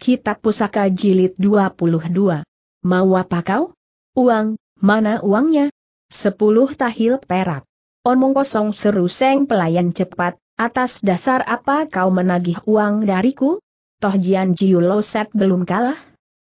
Kitab Pusaka Jilid 22. Mau apa kau? Uang, mana uangnya? Sepuluh tahil perak. Omong kosong seru seng pelayan cepat, atas dasar apa kau menagih uang dariku? Toh Jian Jiu Loset belum kalah?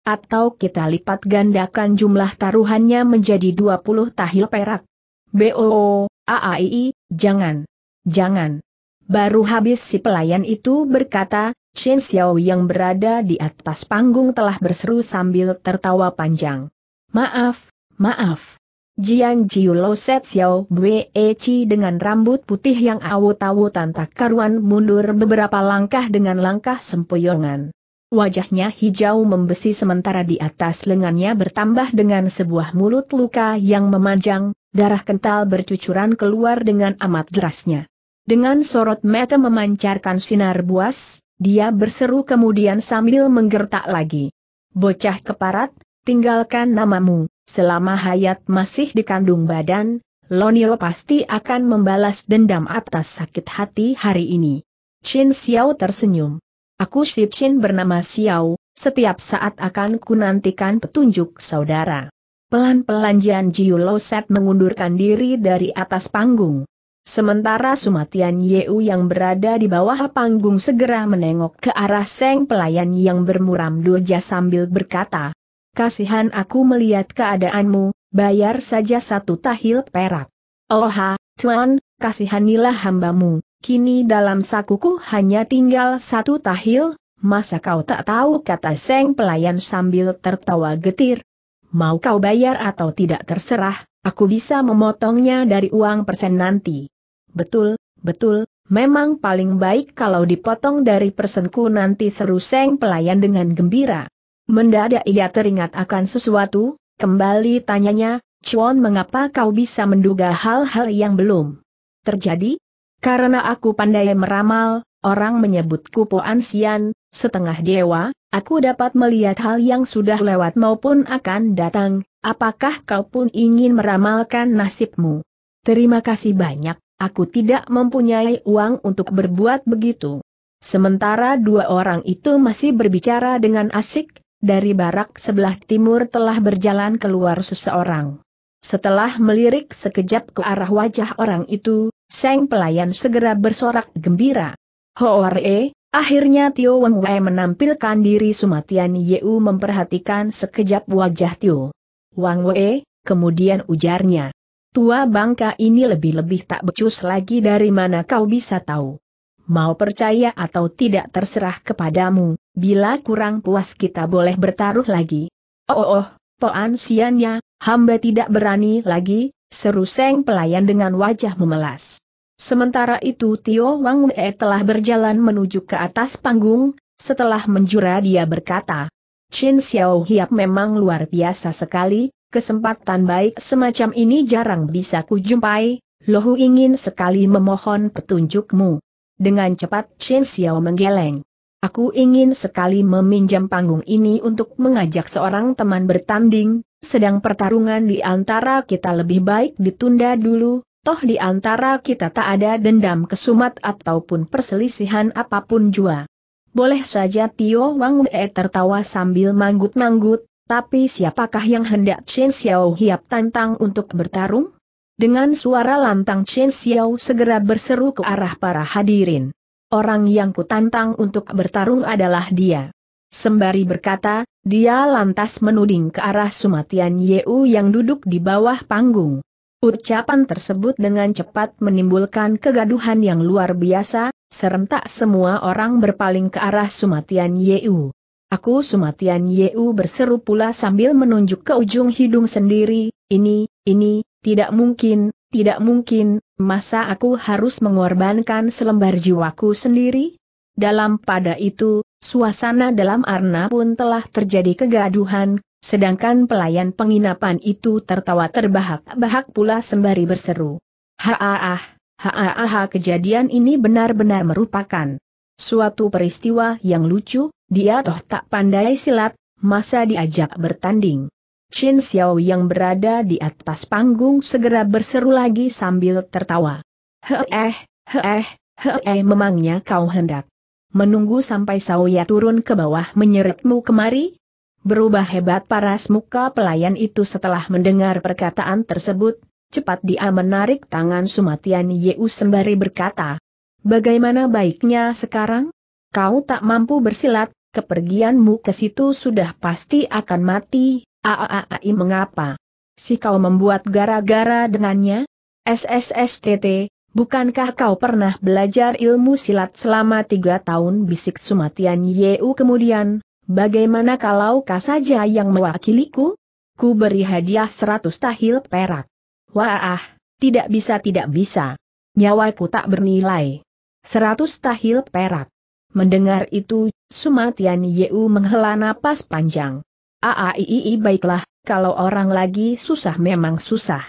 Atau kita lipat gandakan jumlah taruhannya menjadi 20 tahil perak? BOO, AAII, jangan. Jangan. Baru habis si pelayan itu berkata, Chen Xiao yang berada di atas panggung telah berseru sambil tertawa panjang. Maaf, maaf. Jian Jiu Set Xiao Bwe Chi dengan rambut putih yang awut-awutan tanpa karuan mundur beberapa langkah dengan langkah sempoyongan. Wajahnya hijau membesi sementara di atas lengannya bertambah dengan sebuah mulut luka yang memanjang, darah kental bercucuran keluar dengan amat derasnya. Dengan sorot mata memancarkan sinar buas, dia berseru kemudian sambil menggertak lagi. Bocah keparat, tinggalkan namamu, selama hayat masih dikandung badan, Lonio pasti akan membalas dendam atas sakit hati hari ini. Chin Xiao tersenyum. Aku si Chin bernama Xiao, setiap saat akan kunantikan petunjuk saudara. Pelan-pelan Jian Jiu Loset mengundurkan diri dari atas panggung. Sementara Sumatian Yeu yang berada di bawah panggung segera menengok ke arah Seng Pelayan yang bermuram durja sambil berkata, Kasihan aku melihat keadaanmu, bayar saja satu tahil perak. Oha, Tuan, kasihanilah hambamu, kini dalam sakuku hanya tinggal satu tahil, masa kau tak tahu kata Seng Pelayan sambil tertawa getir. Mau kau bayar atau tidak terserah, aku bisa memotongnya dari uang persen nanti. Betul, betul, memang paling baik kalau dipotong dari persenku nanti seru Seng pelayan dengan gembira. Mendadak ia teringat akan sesuatu, kembali tanyanya, Chuan mengapa kau bisa menduga hal-hal yang belum terjadi? Karena aku pandai meramal, orang menyebutku Po Ansian, setengah dewa, aku dapat melihat hal yang sudah lewat maupun akan datang, apakah kau pun ingin meramalkan nasibmu? Terima kasih banyak. Aku tidak mempunyai uang untuk berbuat begitu. Sementara dua orang itu masih berbicara dengan asik, dari barak sebelah timur telah berjalan keluar seseorang. Setelah melirik sekejap ke arah wajah orang itu, sang pelayan segera bersorak gembira. Hoare, akhirnya Tio Wang Wei menampilkan diri Sumatian Yeu memperhatikan sekejap wajah Tio. Wang Wei, kemudian ujarnya. Tua bangka ini lebih-lebih tak becus lagi dari mana kau bisa tahu. Mau percaya atau tidak terserah kepadamu, bila kurang puas kita boleh bertaruh lagi. Oh oh, oh poan siannya, hamba tidak berani lagi, seru Seng pelayan dengan wajah memelas. Sementara itu Tio Wang E telah berjalan menuju ke atas panggung, setelah menjura dia berkata, Chin Xiao Hiap memang luar biasa sekali, kesempatan baik semacam ini jarang bisa kujumpai, Lohu ingin sekali memohon petunjukmu. Dengan cepat Chen Xiao menggeleng. Aku ingin sekali meminjam panggung ini untuk mengajak seorang teman bertanding, sedang pertarungan di antara kita lebih baik ditunda dulu, toh di antara kita tak ada dendam kesumat ataupun perselisihan apapun jua. Boleh saja Tio Wang Wei tertawa sambil manggut-manggut, tapi siapakah yang hendak Chen Xiao Hiap tantang untuk bertarung? Dengan suara lantang Chen Xiao segera berseru ke arah para hadirin. Orang yang kutantang untuk bertarung adalah dia. Sembari berkata, dia lantas menuding ke arah Sumatian Yeu yang duduk di bawah panggung. Ucapan tersebut dengan cepat menimbulkan kegaduhan yang luar biasa, serentak semua orang berpaling ke arah Sumatian Yeu. Aku Sumatian Yeu berseru pula sambil menunjuk ke ujung hidung sendiri, ini, ini, tidak mungkin, tidak mungkin, masa aku harus mengorbankan selembar jiwaku sendiri? Dalam pada itu, suasana dalam arna pun telah terjadi kegaduhan, sedangkan pelayan penginapan itu tertawa terbahak-bahak pula sembari berseru. Haaah, haaah kejadian ini benar-benar merupakan suatu peristiwa yang lucu, dia toh tak pandai silat, masa diajak bertanding. Chin Xiao yang berada di atas panggung segera berseru lagi sambil tertawa. Heeh, heeh, heeh memangnya kau hendak menunggu sampai Ya turun ke bawah menyeretmu kemari? Berubah hebat paras muka pelayan itu setelah mendengar perkataan tersebut, cepat dia menarik tangan Sumatian Yeu sembari berkata, Bagaimana baiknya sekarang? Kau tak mampu bersilat, kepergianmu ke situ sudah pasti akan mati, aaai mengapa? Si kau membuat gara-gara dengannya? SSSTT, bukankah kau pernah belajar ilmu silat selama tiga tahun bisik Sumatian Yeu kemudian, bagaimana kalau kau saja yang mewakiliku? Ku beri hadiah seratus tahil perak. Wah, tidak bisa tidak bisa. Nyawaku tak bernilai. Seratus tahil perak. Mendengar itu, Sumatian Yeu menghela napas panjang. Aaii baiklah, kalau orang lagi susah memang susah.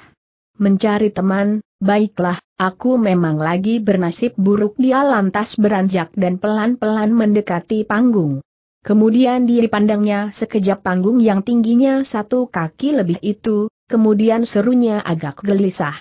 Mencari teman, baiklah, aku memang lagi bernasib buruk dia lantas beranjak dan pelan-pelan mendekati panggung. Kemudian dipandangnya sekejap panggung yang tingginya satu kaki lebih itu, kemudian serunya agak gelisah.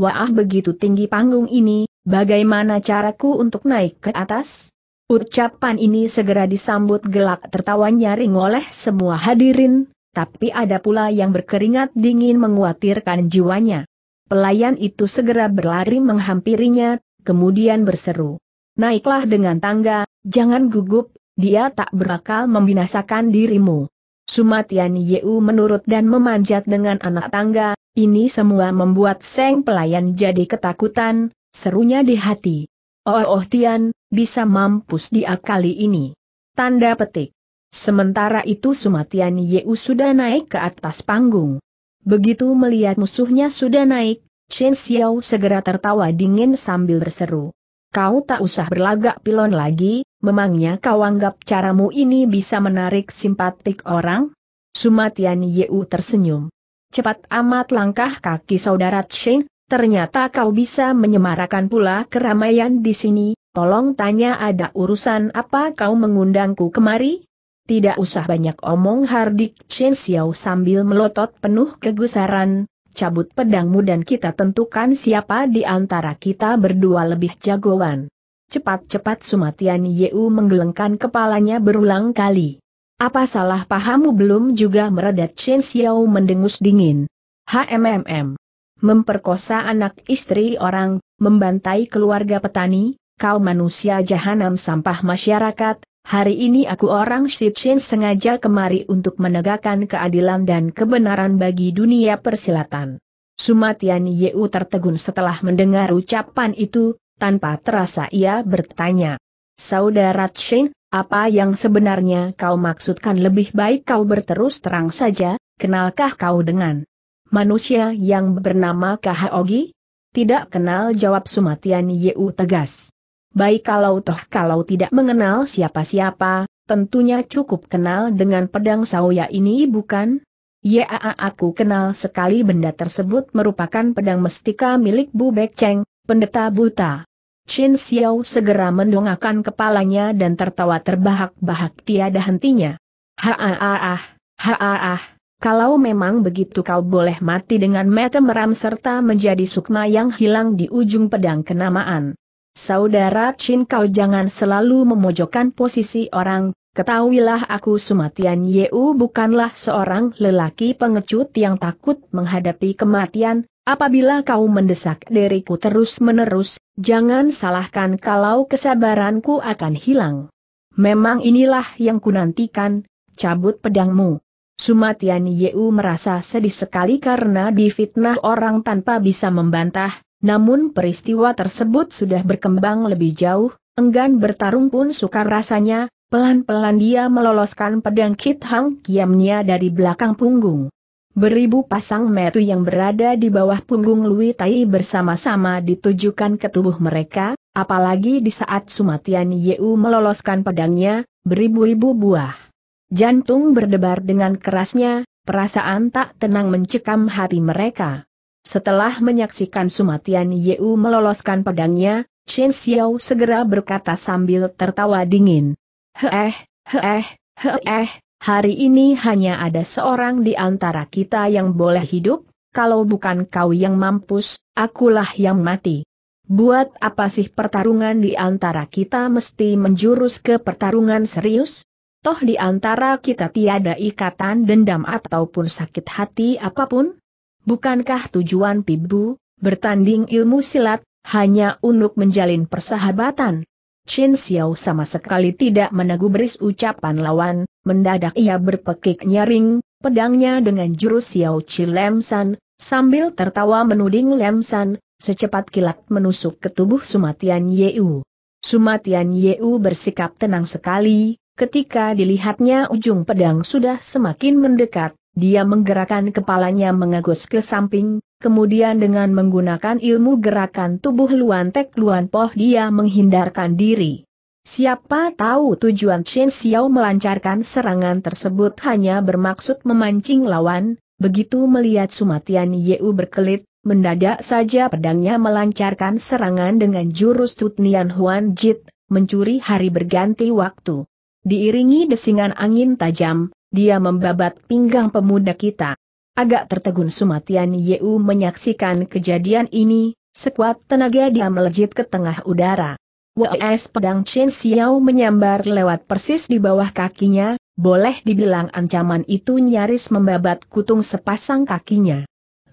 Wah begitu tinggi panggung ini, bagaimana caraku untuk naik ke atas? Ucapan ini segera disambut gelak tertawa nyaring oleh semua hadirin, tapi ada pula yang berkeringat dingin menguatirkan jiwanya. Pelayan itu segera berlari menghampirinya, kemudian berseru. Naiklah dengan tangga, jangan gugup, dia tak berakal membinasakan dirimu. Sumatian Yeu menurut dan memanjat dengan anak tangga, ini semua membuat Seng pelayan jadi ketakutan, serunya di hati. Oh, oh Tian, bisa mampus dia kali ini. Tanda petik. Sementara itu Sumatian Yeu sudah naik ke atas panggung. Begitu melihat musuhnya sudah naik, Chen Xiao segera tertawa dingin sambil berseru. Kau tak usah berlagak pilon lagi, memangnya kau anggap caramu ini bisa menarik simpatik orang? Sumatian Yeu tersenyum. Cepat amat langkah kaki saudara Chen, Ternyata kau bisa menyemarakan pula keramaian di sini, tolong tanya ada urusan apa kau mengundangku kemari? Tidak usah banyak omong Hardik Chen Xiao sambil melotot penuh kegusaran, cabut pedangmu dan kita tentukan siapa di antara kita berdua lebih jagoan. Cepat-cepat Sumatian Yeu menggelengkan kepalanya berulang kali. Apa salah pahammu belum juga meredat Chen Xiao mendengus dingin. HMMM memperkosa anak istri orang, membantai keluarga petani, kau manusia jahanam sampah masyarakat, hari ini aku orang Shichin sengaja kemari untuk menegakkan keadilan dan kebenaran bagi dunia persilatan. Sumatian Yeu tertegun setelah mendengar ucapan itu, tanpa terasa ia bertanya. Saudara Chen, apa yang sebenarnya kau maksudkan lebih baik kau berterus terang saja, kenalkah kau dengan Manusia yang bernama Kahaogi? Tidak kenal jawab Sumatian Yeu tegas. Baik kalau toh kalau tidak mengenal siapa-siapa, tentunya cukup kenal dengan pedang Saoya ini bukan? Ya aku kenal sekali benda tersebut merupakan pedang mestika milik Bu Bek Cheng, pendeta buta. Chin Xiao segera mendongakkan kepalanya dan tertawa terbahak-bahak tiada hentinya. Ha haaah, ah ah, ha kalau memang begitu kau boleh mati dengan mata meram serta menjadi sukma yang hilang di ujung pedang kenamaan. Saudara Chin kau jangan selalu memojokkan posisi orang, ketahuilah aku Sumatian Yeu bukanlah seorang lelaki pengecut yang takut menghadapi kematian, apabila kau mendesak diriku terus-menerus, jangan salahkan kalau kesabaranku akan hilang. Memang inilah yang kunantikan, cabut pedangmu. Sumatian Yeu merasa sedih sekali karena difitnah orang tanpa bisa membantah, namun peristiwa tersebut sudah berkembang lebih jauh, enggan bertarung pun sukar rasanya, pelan-pelan dia meloloskan pedang Kit Hang Kiamnya dari belakang punggung. Beribu pasang metu yang berada di bawah punggung Lui Tai bersama-sama ditujukan ke tubuh mereka, apalagi di saat Sumatian Yeu meloloskan pedangnya, beribu-ribu buah Jantung berdebar dengan kerasnya, perasaan tak tenang mencekam hati mereka. Setelah menyaksikan Sumatian Yeu meloloskan pedangnya, Chen Xiao segera berkata sambil tertawa dingin. Heeh, heeh, heeh, hari ini hanya ada seorang di antara kita yang boleh hidup, kalau bukan kau yang mampus, akulah yang mati. Buat apa sih pertarungan di antara kita mesti menjurus ke pertarungan serius? toh di antara kita tiada ikatan dendam ataupun sakit hati apapun? Bukankah tujuan Pibu, bertanding ilmu silat, hanya untuk menjalin persahabatan? Chin Xiao sama sekali tidak beris ucapan lawan, mendadak ia berpekik nyaring, pedangnya dengan jurus Xiao Chi Lem San, sambil tertawa menuding Lem San, secepat kilat menusuk ke tubuh Sumatian Yeu. Sumatian Yeu bersikap tenang sekali, Ketika dilihatnya ujung pedang sudah semakin mendekat, dia menggerakkan kepalanya mengagus ke samping, kemudian dengan menggunakan ilmu gerakan tubuh luan tek luan poh dia menghindarkan diri. Siapa tahu tujuan Chen Xiao melancarkan serangan tersebut hanya bermaksud memancing lawan, begitu melihat Sumatian Yeu berkelit, mendadak saja pedangnya melancarkan serangan dengan jurus Tutnian Huan Jit, mencuri hari berganti waktu. Diiringi desingan angin tajam, dia membabat pinggang pemuda kita. Agak tertegun Sumatian Yeu menyaksikan kejadian ini, sekuat tenaga dia melejit ke tengah udara. WS pedang Chen Xiao menyambar lewat persis di bawah kakinya, boleh dibilang ancaman itu nyaris membabat kutung sepasang kakinya.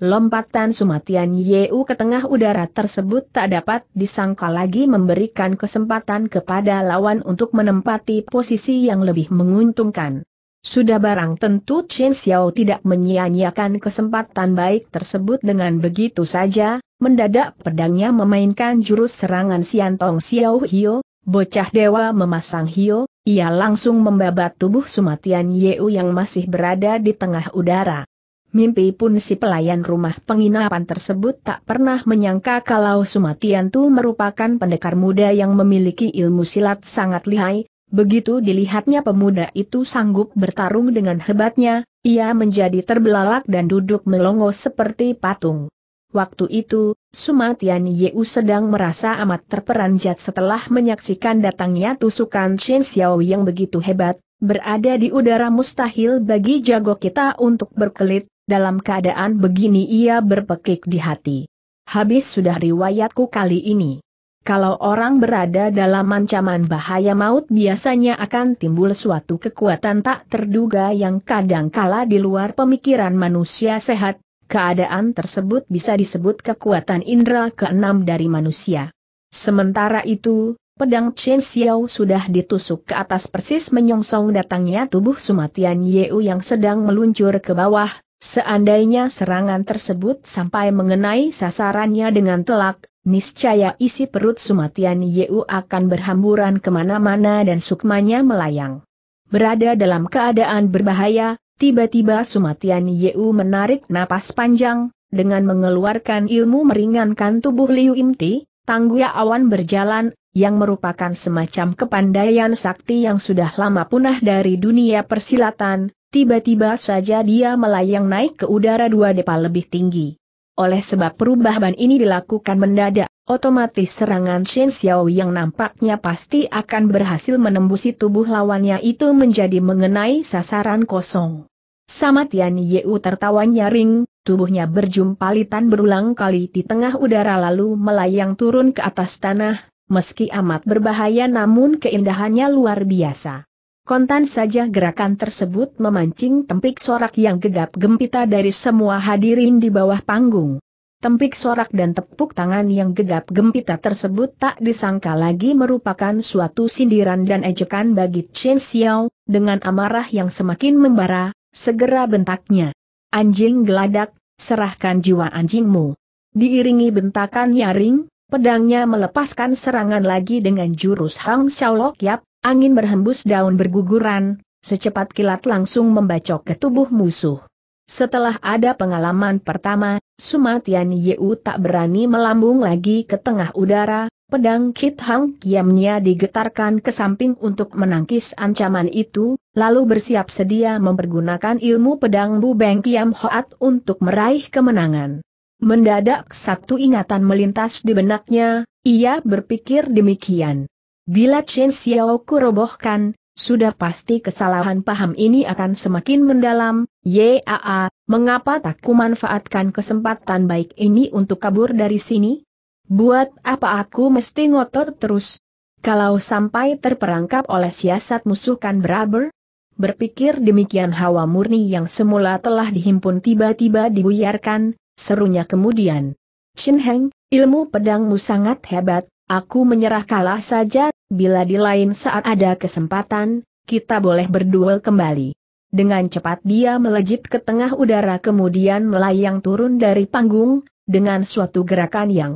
Lompatan Sumatian Yeu ke tengah udara tersebut tak dapat disangka lagi memberikan kesempatan kepada lawan untuk menempati posisi yang lebih menguntungkan. Sudah barang tentu Chen Xiao tidak menyia-nyiakan kesempatan baik tersebut dengan begitu saja, mendadak pedangnya memainkan jurus serangan Siantong Xiao Hio, bocah dewa memasang Hio, ia langsung membabat tubuh Sumatian Yeu yang masih berada di tengah udara. Mimpi pun si pelayan rumah penginapan tersebut tak pernah menyangka kalau Sumatian Sumatiantu merupakan pendekar muda yang memiliki ilmu silat sangat lihai, Begitu dilihatnya pemuda itu sanggup bertarung dengan hebatnya, ia menjadi terbelalak dan duduk melongo seperti patung. Waktu itu, Sumatian Yeu sedang merasa amat terperanjat setelah menyaksikan datangnya tusukan Chen Xiao yang begitu hebat, berada di udara mustahil bagi jago kita untuk berkelit, dalam keadaan begini ia berpekik di hati. Habis sudah riwayatku kali ini. Kalau orang berada dalam ancaman bahaya maut biasanya akan timbul suatu kekuatan tak terduga yang kadang kala di luar pemikiran manusia sehat, keadaan tersebut bisa disebut kekuatan indera keenam dari manusia. Sementara itu, pedang Chen Xiao sudah ditusuk ke atas persis menyongsong datangnya tubuh Sumatian Yeu yang sedang meluncur ke bawah, Seandainya serangan tersebut sampai mengenai sasarannya dengan telak, niscaya isi perut Sumatian Yeu akan berhamburan kemana-mana dan sukmanya melayang. Berada dalam keadaan berbahaya, tiba-tiba Sumatian Yeu menarik napas panjang, dengan mengeluarkan ilmu meringankan tubuh Liu Imti, tangguya awan berjalan, yang merupakan semacam kepandaian sakti yang sudah lama punah dari dunia persilatan, Tiba-tiba saja dia melayang naik ke udara dua depa lebih tinggi. Oleh sebab perubahan ini dilakukan mendadak, otomatis serangan Shen Xiao yang nampaknya pasti akan berhasil menembusi tubuh lawannya itu menjadi mengenai sasaran kosong. Sama Tian Yeu tertawa nyaring, tubuhnya berjumpalitan berulang kali di tengah udara lalu melayang turun ke atas tanah, meski amat berbahaya namun keindahannya luar biasa. Kontan saja gerakan tersebut memancing tempik sorak yang gegap gempita dari semua hadirin di bawah panggung. Tempik sorak dan tepuk tangan yang gegap gempita tersebut tak disangka lagi merupakan suatu sindiran dan ejekan bagi Chen Xiao, dengan amarah yang semakin membara, segera bentaknya. Anjing geladak, serahkan jiwa anjingmu. Diiringi bentakan nyaring, pedangnya melepaskan serangan lagi dengan jurus Hang Xiao Lok Yap, Angin berhembus daun berguguran, secepat kilat langsung membacok ke tubuh musuh. Setelah ada pengalaman pertama, Sumatian Yeu tak berani melambung lagi ke tengah udara, pedang Kit Hang Kiamnya digetarkan ke samping untuk menangkis ancaman itu, lalu bersiap sedia mempergunakan ilmu pedang Bu Beng Kiam Hoat untuk meraih kemenangan. Mendadak satu ingatan melintas di benaknya, ia berpikir demikian. Bila Chen Xiao kurobohkan, sudah pasti kesalahan paham ini akan semakin mendalam, Yaa, mengapa tak kumanfaatkan kesempatan baik ini untuk kabur dari sini? Buat apa aku mesti ngotot terus? Kalau sampai terperangkap oleh siasat musuh kan beraber? Berpikir demikian hawa murni yang semula telah dihimpun tiba-tiba dibuyarkan, serunya kemudian. Shin Heng, ilmu pedangmu sangat hebat, aku menyerah kalah saja bila di lain saat ada kesempatan, kita boleh berduel kembali. Dengan cepat dia melejit ke tengah udara kemudian melayang turun dari panggung, dengan suatu gerakan yang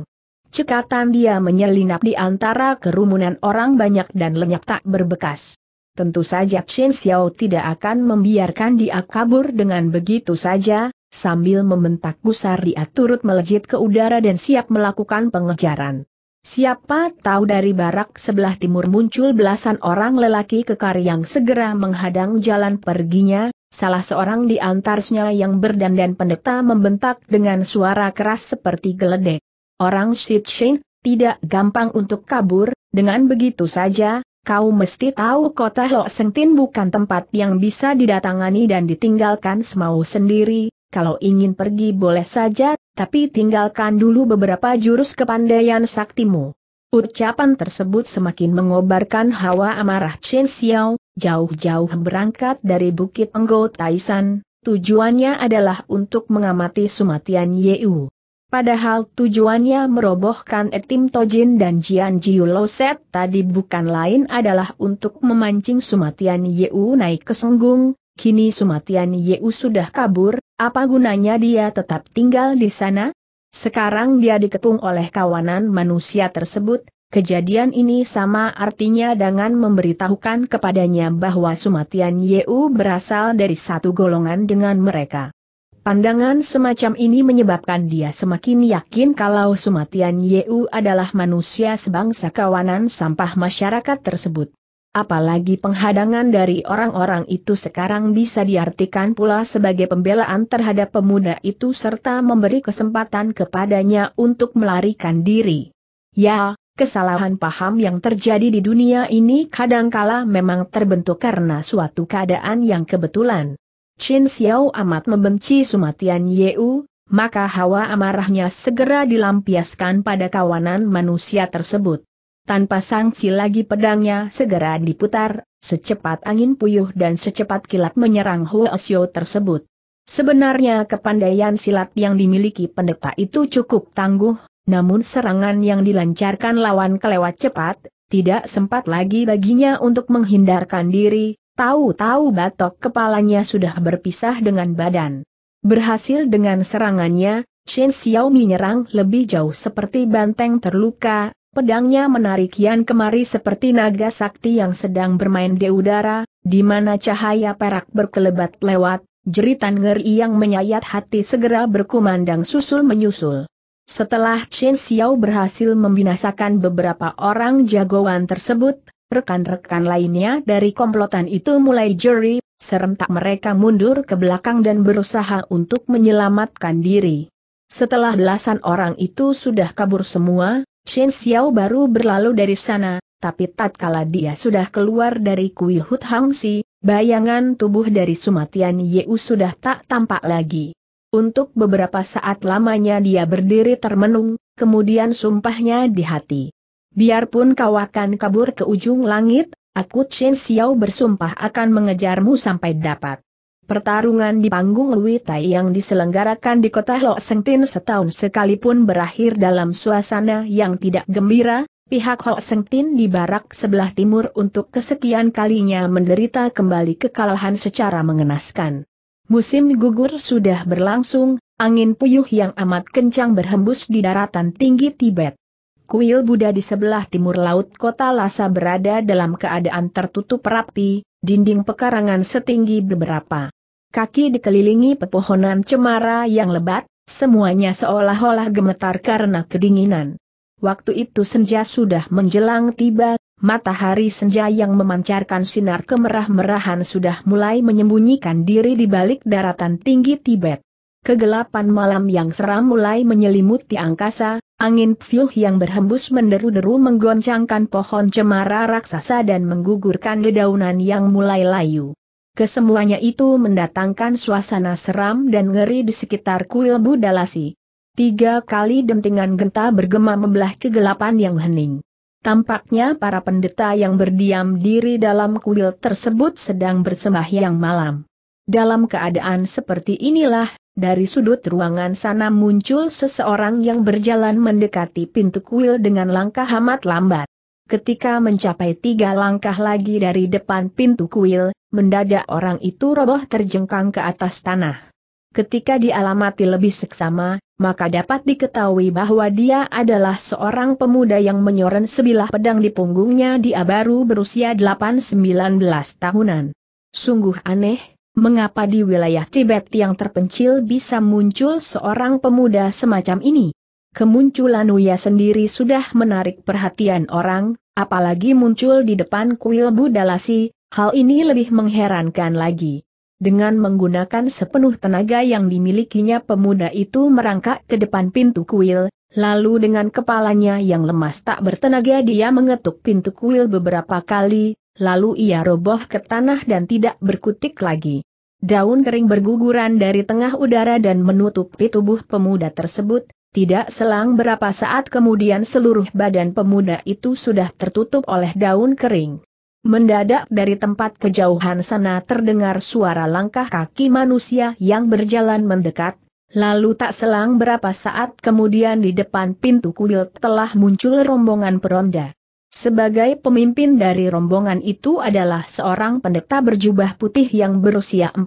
cekatan dia menyelinap di antara kerumunan orang banyak dan lenyap tak berbekas. Tentu saja Chen Xiao tidak akan membiarkan dia kabur dengan begitu saja, sambil membentak dia turut melejit ke udara dan siap melakukan pengejaran. Siapa tahu dari barak sebelah timur muncul belasan orang lelaki kekar yang segera menghadang jalan perginya, salah seorang di antarsnya yang berdandan pendeta membentak dengan suara keras seperti geledek. Orang Sid Sitchin, tidak gampang untuk kabur, dengan begitu saja, kau mesti tahu kota Lok Sengtin bukan tempat yang bisa didatangani dan ditinggalkan semau sendiri, kalau ingin pergi boleh saja, tapi tinggalkan dulu beberapa jurus kepandaian saktimu. Ucapan tersebut semakin mengobarkan hawa amarah Chen Xiao, jauh-jauh berangkat dari Bukit Enggo Taisan, tujuannya adalah untuk mengamati Sumatian Yeu. Padahal tujuannya merobohkan Etim Tojin dan Jian Jiu Loset tadi bukan lain adalah untuk memancing Sumatian Yeu naik ke Sunggung, kini Sumatian Yeu sudah kabur, apa gunanya dia tetap tinggal di sana? Sekarang dia dikepung oleh kawanan manusia tersebut, kejadian ini sama artinya dengan memberitahukan kepadanya bahwa Sumatian Yeu berasal dari satu golongan dengan mereka. Pandangan semacam ini menyebabkan dia semakin yakin kalau Sumatian Yeu adalah manusia sebangsa kawanan sampah masyarakat tersebut. Apalagi penghadangan dari orang-orang itu sekarang bisa diartikan pula sebagai pembelaan terhadap pemuda itu serta memberi kesempatan kepadanya untuk melarikan diri. Ya, kesalahan paham yang terjadi di dunia ini kadangkala memang terbentuk karena suatu keadaan yang kebetulan. Chin Xiao amat membenci Sumatian Yeu, maka hawa amarahnya segera dilampiaskan pada kawanan manusia tersebut. Tanpa sangsi lagi pedangnya segera diputar, secepat angin puyuh dan secepat kilat menyerang Huo Xiu tersebut. Sebenarnya kepandaian silat yang dimiliki pendeta itu cukup tangguh, namun serangan yang dilancarkan lawan kelewat cepat, tidak sempat lagi baginya untuk menghindarkan diri, tahu-tahu batok kepalanya sudah berpisah dengan badan. Berhasil dengan serangannya, Shen Xiao menyerang lebih jauh seperti banteng terluka, Pedangnya menarik Yan kemari seperti naga sakti yang sedang bermain di udara, di mana cahaya perak berkelebat lewat, jeritan ngeri yang menyayat hati segera berkumandang susul-menyusul. Setelah Chen Xiao berhasil membinasakan beberapa orang jagoan tersebut, rekan-rekan lainnya dari komplotan itu mulai jeri, serentak mereka mundur ke belakang dan berusaha untuk menyelamatkan diri. Setelah belasan orang itu sudah kabur semua, Shen Xiao baru berlalu dari sana, tapi tatkala dia sudah keluar dari Kui Hut Hang Si, bayangan tubuh dari Sumatian Yeu sudah tak tampak lagi. Untuk beberapa saat lamanya dia berdiri termenung, kemudian sumpahnya di hati. Biarpun kau akan kabur ke ujung langit, aku Chen Xiao bersumpah akan mengejarmu sampai dapat. Pertarungan di panggung Lui Tai yang diselenggarakan di kota Lok Sengtin setahun sekalipun berakhir dalam suasana yang tidak gembira, pihak Lok Sengtin di barak sebelah timur untuk kesekian kalinya menderita kembali kekalahan secara mengenaskan. Musim gugur sudah berlangsung, angin puyuh yang amat kencang berhembus di daratan tinggi Tibet. Kuil Buddha di sebelah timur laut kota Lhasa berada dalam keadaan tertutup rapi, dinding pekarangan setinggi beberapa kaki dikelilingi pepohonan cemara yang lebat, semuanya seolah-olah gemetar karena kedinginan. Waktu itu senja sudah menjelang tiba, matahari senja yang memancarkan sinar kemerah-merahan sudah mulai menyembunyikan diri di balik daratan tinggi Tibet. Kegelapan malam yang seram mulai menyelimuti angkasa, angin pfiuh yang berhembus menderu-deru menggoncangkan pohon cemara raksasa dan menggugurkan dedaunan yang mulai layu. Kesemuanya itu mendatangkan suasana seram dan ngeri di sekitar kuil Budalasi. Tiga kali dentingan genta bergema membelah kegelapan yang hening. Tampaknya para pendeta yang berdiam diri dalam kuil tersebut sedang bersembahyang malam. Dalam keadaan seperti inilah, dari sudut ruangan sana muncul seseorang yang berjalan mendekati pintu kuil dengan langkah amat lambat. Ketika mencapai tiga langkah lagi dari depan pintu kuil, mendadak orang itu roboh terjengkang ke atas tanah. Ketika dialamati lebih seksama, maka dapat diketahui bahwa dia adalah seorang pemuda yang menyoren sebilah pedang di punggungnya di baru berusia 8-19 tahunan. Sungguh aneh, mengapa di wilayah Tibet yang terpencil bisa muncul seorang pemuda semacam ini? Kemunculan Uya sendiri sudah menarik perhatian orang, apalagi muncul di depan kuil Budalasi, hal ini lebih mengherankan lagi. Dengan menggunakan sepenuh tenaga yang dimilikinya pemuda itu merangkak ke depan pintu kuil, lalu dengan kepalanya yang lemas tak bertenaga dia mengetuk pintu kuil beberapa kali, lalu ia roboh ke tanah dan tidak berkutik lagi. Daun kering berguguran dari tengah udara dan menutupi tubuh pemuda tersebut, tidak selang berapa saat kemudian seluruh badan pemuda itu sudah tertutup oleh daun kering. Mendadak dari tempat kejauhan sana terdengar suara langkah kaki manusia yang berjalan mendekat, lalu tak selang berapa saat kemudian di depan pintu kuil telah muncul rombongan peronda. Sebagai pemimpin dari rombongan itu adalah seorang pendeta berjubah putih yang berusia 40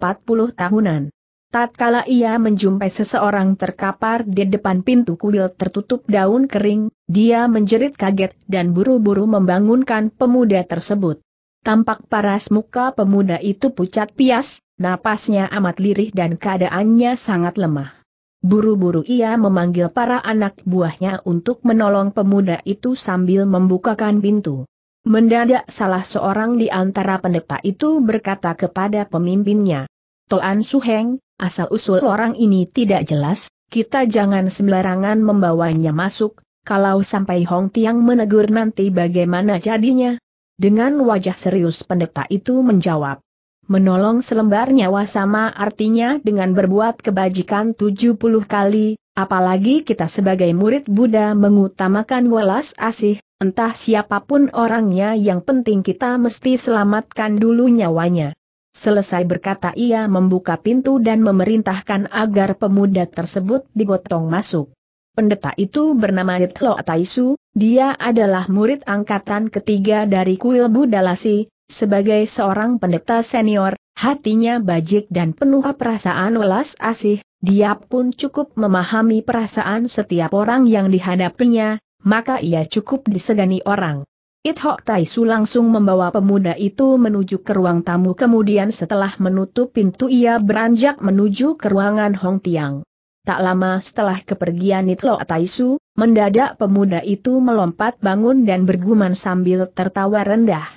tahunan. Tatkala ia menjumpai seseorang terkapar di depan pintu kuil tertutup daun kering, dia menjerit kaget dan buru-buru membangunkan pemuda tersebut. Tampak paras muka pemuda itu pucat pias, napasnya amat lirih dan keadaannya sangat lemah. Buru-buru ia memanggil para anak buahnya untuk menolong pemuda itu sambil membukakan pintu. Mendadak salah seorang di antara pendeta itu berkata kepada pemimpinnya, Toan Suheng, asal-usul orang ini tidak jelas, kita jangan sembarangan membawanya masuk, kalau sampai Hong Tiang menegur nanti bagaimana jadinya? Dengan wajah serius pendeta itu menjawab. Menolong selembar nyawa sama artinya dengan berbuat kebajikan 70 kali, apalagi kita sebagai murid Buddha mengutamakan welas asih, entah siapapun orangnya yang penting kita mesti selamatkan dulu nyawanya. Selesai berkata ia membuka pintu dan memerintahkan agar pemuda tersebut digotong masuk. Pendeta itu bernama Itlo Taisu, dia adalah murid angkatan ketiga dari kuil Budalasi, sebagai seorang pendeta senior, hatinya bajik dan penuh perasaan welas asih, dia pun cukup memahami perasaan setiap orang yang dihadapinya, maka ia cukup disegani orang. It Hok Tai Su langsung membawa pemuda itu menuju ke ruang tamu kemudian setelah menutup pintu ia beranjak menuju ke ruangan Hong Tiang. Tak lama setelah kepergian It Hok Tai Su, mendadak pemuda itu melompat bangun dan bergumam sambil tertawa rendah.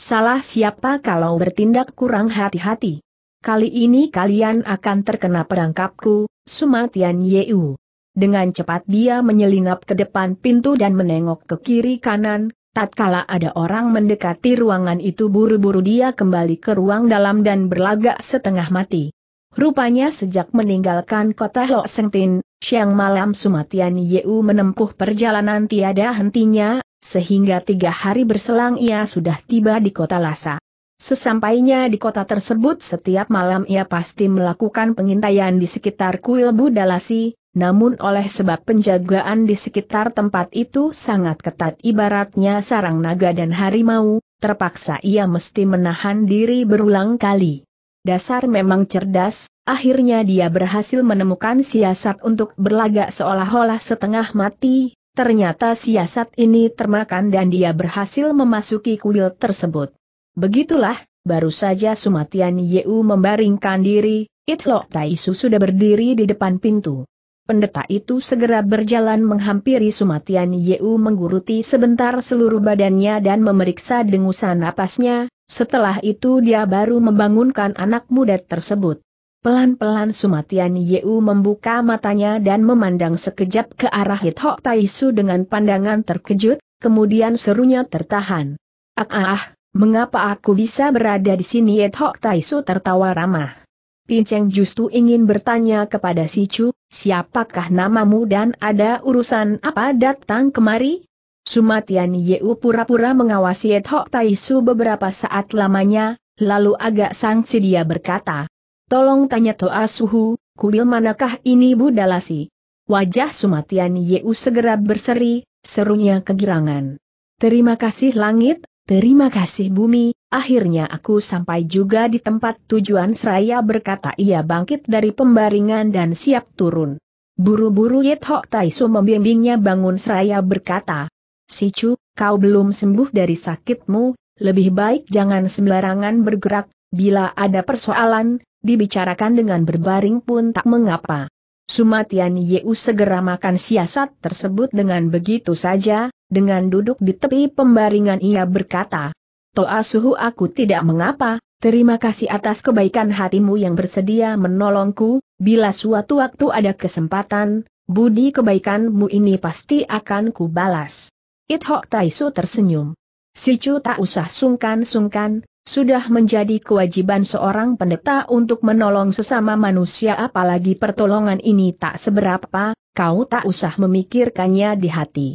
Salah siapa kalau bertindak kurang hati-hati. Kali ini kalian akan terkena perangkapku, Sumatian Yeu. Dengan cepat dia menyelinap ke depan pintu dan menengok ke kiri kanan, Tatkala ada orang mendekati ruangan itu buru-buru dia kembali ke ruang dalam dan berlagak setengah mati. Rupanya sejak meninggalkan kota Lo Sengtin, siang malam Sumatian Yeu menempuh perjalanan tiada hentinya, sehingga tiga hari berselang ia sudah tiba di kota Lhasa. Sesampainya di kota tersebut setiap malam ia pasti melakukan pengintaian di sekitar kuil Budalasi, namun oleh sebab penjagaan di sekitar tempat itu sangat ketat ibaratnya sarang naga dan harimau, terpaksa ia mesti menahan diri berulang kali. Dasar memang cerdas, akhirnya dia berhasil menemukan siasat untuk berlagak seolah-olah setengah mati, ternyata siasat ini termakan dan dia berhasil memasuki kuil tersebut. Begitulah, baru saja Sumatian Yeu membaringkan diri, Itlo Taisu sudah berdiri di depan pintu pendeta itu segera berjalan menghampiri Sumatian Yeu mengguruti sebentar seluruh badannya dan memeriksa dengusan napasnya, setelah itu dia baru membangunkan anak muda tersebut. Pelan-pelan Sumatian Yeu membuka matanya dan memandang sekejap ke arah Hithok Taisu dengan pandangan terkejut, kemudian serunya tertahan. Ah ah ah, mengapa aku bisa berada di sini Hithok Taisu tertawa ramah. Pinceng justru ingin bertanya kepada si Chu, siapakah namamu dan ada urusan apa datang kemari? Sumatian Yeu pura-pura mengawasi Ed Hok Taisu beberapa saat lamanya, lalu agak sangsi dia berkata. Tolong tanya Toa Suhu, kuil manakah ini Budalasi? Wajah Sumatian Yeu segera berseri, serunya kegirangan. Terima kasih langit, terima kasih bumi, Akhirnya aku sampai juga di tempat tujuan seraya berkata ia bangkit dari pembaringan dan siap turun. Buru-buru Yet Hok Taisu membimbingnya bangun seraya berkata, Si Chu, kau belum sembuh dari sakitmu, lebih baik jangan sembarangan bergerak, bila ada persoalan, dibicarakan dengan berbaring pun tak mengapa. Sumatian Yeu segera makan siasat tersebut dengan begitu saja, dengan duduk di tepi pembaringan ia berkata, Toa suhu aku tidak mengapa, terima kasih atas kebaikan hatimu yang bersedia menolongku, bila suatu waktu ada kesempatan, budi kebaikanmu ini pasti akan kubalas. Ithok Taisu tersenyum. Si tak usah sungkan-sungkan, sudah menjadi kewajiban seorang pendeta untuk menolong sesama manusia apalagi pertolongan ini tak seberapa, kau tak usah memikirkannya di hati.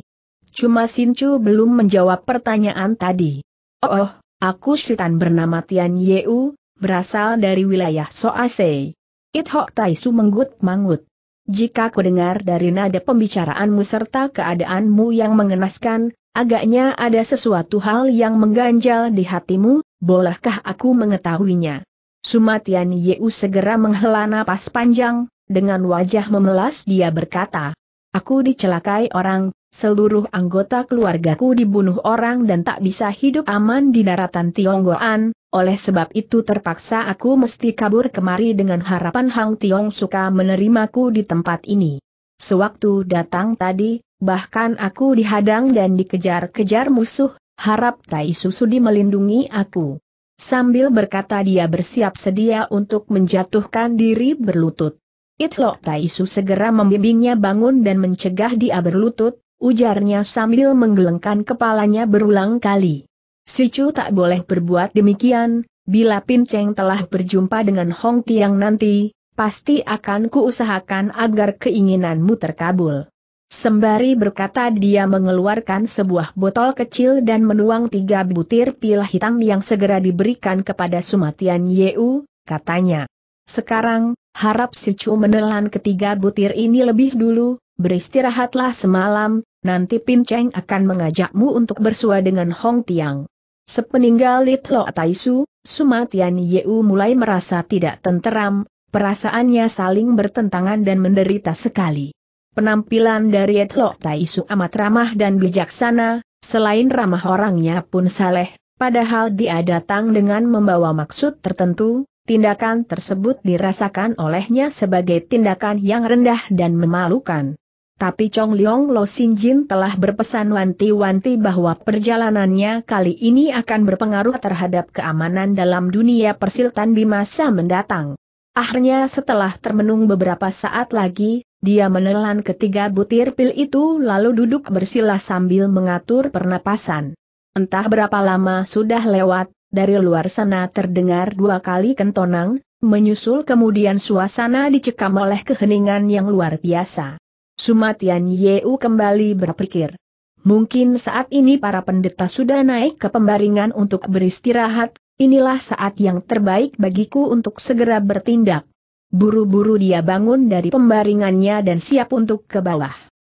Cuma Sincu belum menjawab pertanyaan tadi. Oh, oh, aku setan bernama Tian Yeu, berasal dari wilayah Soasei. It Hok Tai Su menggut-mangut. Jika ku dengar dari nada pembicaraanmu serta keadaanmu yang mengenaskan, agaknya ada sesuatu hal yang mengganjal di hatimu, bolehkah aku mengetahuinya? Sumatian Yeu segera menghela napas panjang, dengan wajah memelas dia berkata, Aku dicelakai orang, seluruh anggota keluargaku dibunuh orang dan tak bisa hidup aman di daratan Tionggoan, oleh sebab itu terpaksa aku mesti kabur kemari dengan harapan Hang Tiong suka menerimaku di tempat ini. Sewaktu datang tadi, bahkan aku dihadang dan dikejar-kejar musuh, harap Tai Susudi melindungi aku. Sambil berkata dia bersiap sedia untuk menjatuhkan diri berlutut. Itlo Taisu segera membimbingnya bangun dan mencegah dia berlutut, ujarnya sambil menggelengkan kepalanya berulang kali. Sicu tak boleh berbuat demikian, bila Pinceng telah berjumpa dengan Hong Tiang nanti, pasti akan kuusahakan agar keinginanmu terkabul. Sembari berkata dia mengeluarkan sebuah botol kecil dan menuang tiga butir pil hitam yang segera diberikan kepada Sumatian Yeu, katanya. Sekarang, harap si Chu menelan ketiga butir ini lebih dulu, beristirahatlah semalam, nanti Pin Cheng akan mengajakmu untuk bersua dengan Hong Tiang. Sepeninggal Litlo Taisu, Sumatian Yeu mulai merasa tidak tenteram, perasaannya saling bertentangan dan menderita sekali. Penampilan dari Etlo Taisu amat ramah dan bijaksana, selain ramah orangnya pun saleh, padahal dia datang dengan membawa maksud tertentu, Tindakan tersebut dirasakan olehnya sebagai tindakan yang rendah dan memalukan. Tapi Chong Leong Lo Sin Jin telah berpesan wanti-wanti bahwa perjalanannya kali ini akan berpengaruh terhadap keamanan dalam dunia persiltan di masa mendatang. Akhirnya setelah termenung beberapa saat lagi, dia menelan ketiga butir pil itu lalu duduk bersila sambil mengatur pernapasan. Entah berapa lama sudah lewat, dari luar sana terdengar dua kali kentonang, menyusul kemudian suasana dicekam oleh keheningan yang luar biasa. Sumatian Yeu kembali berpikir. Mungkin saat ini para pendeta sudah naik ke pembaringan untuk beristirahat, inilah saat yang terbaik bagiku untuk segera bertindak. Buru-buru dia bangun dari pembaringannya dan siap untuk ke bawah.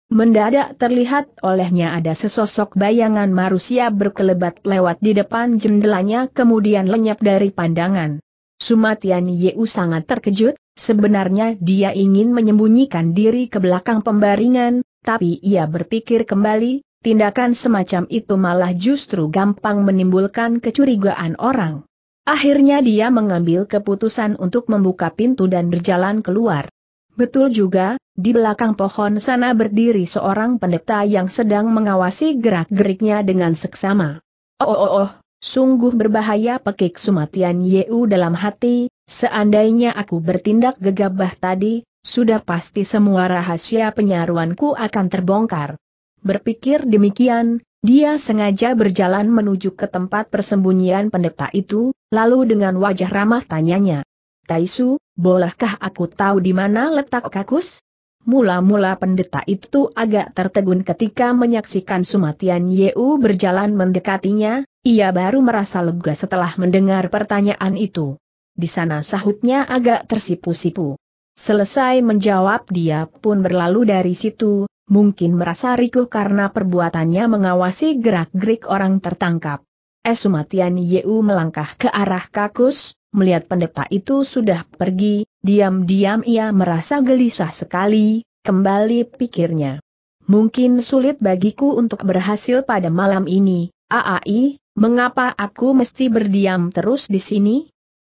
Mendadak terlihat olehnya ada sesosok bayangan manusia berkelebat lewat di depan jendelanya kemudian lenyap dari pandangan. Sumatian Yeu sangat terkejut, sebenarnya dia ingin menyembunyikan diri ke belakang pembaringan, tapi ia berpikir kembali, tindakan semacam itu malah justru gampang menimbulkan kecurigaan orang. Akhirnya dia mengambil keputusan untuk membuka pintu dan berjalan keluar. Betul juga, di belakang pohon sana berdiri seorang pendeta yang sedang mengawasi gerak-geriknya dengan seksama. Oh oh oh, sungguh berbahaya pekik Sumatian Yeu dalam hati, seandainya aku bertindak gegabah tadi, sudah pasti semua rahasia penyaruanku akan terbongkar. Berpikir demikian, dia sengaja berjalan menuju ke tempat persembunyian pendeta itu, lalu dengan wajah ramah tanyanya, Taisu, bolehkah aku tahu di mana letak kakus? Mula-mula pendeta itu agak tertegun ketika menyaksikan Sumatian Yeu berjalan mendekatinya, ia baru merasa lega setelah mendengar pertanyaan itu. Di sana sahutnya agak tersipu-sipu. Selesai menjawab dia pun berlalu dari situ, mungkin merasa rikuh karena perbuatannya mengawasi gerak-gerik orang tertangkap. Es eh, Sumatian Yeu melangkah ke arah kakus, melihat pendeta itu sudah pergi, diam-diam ia merasa gelisah sekali, kembali pikirnya. Mungkin sulit bagiku untuk berhasil pada malam ini, aai, mengapa aku mesti berdiam terus di sini?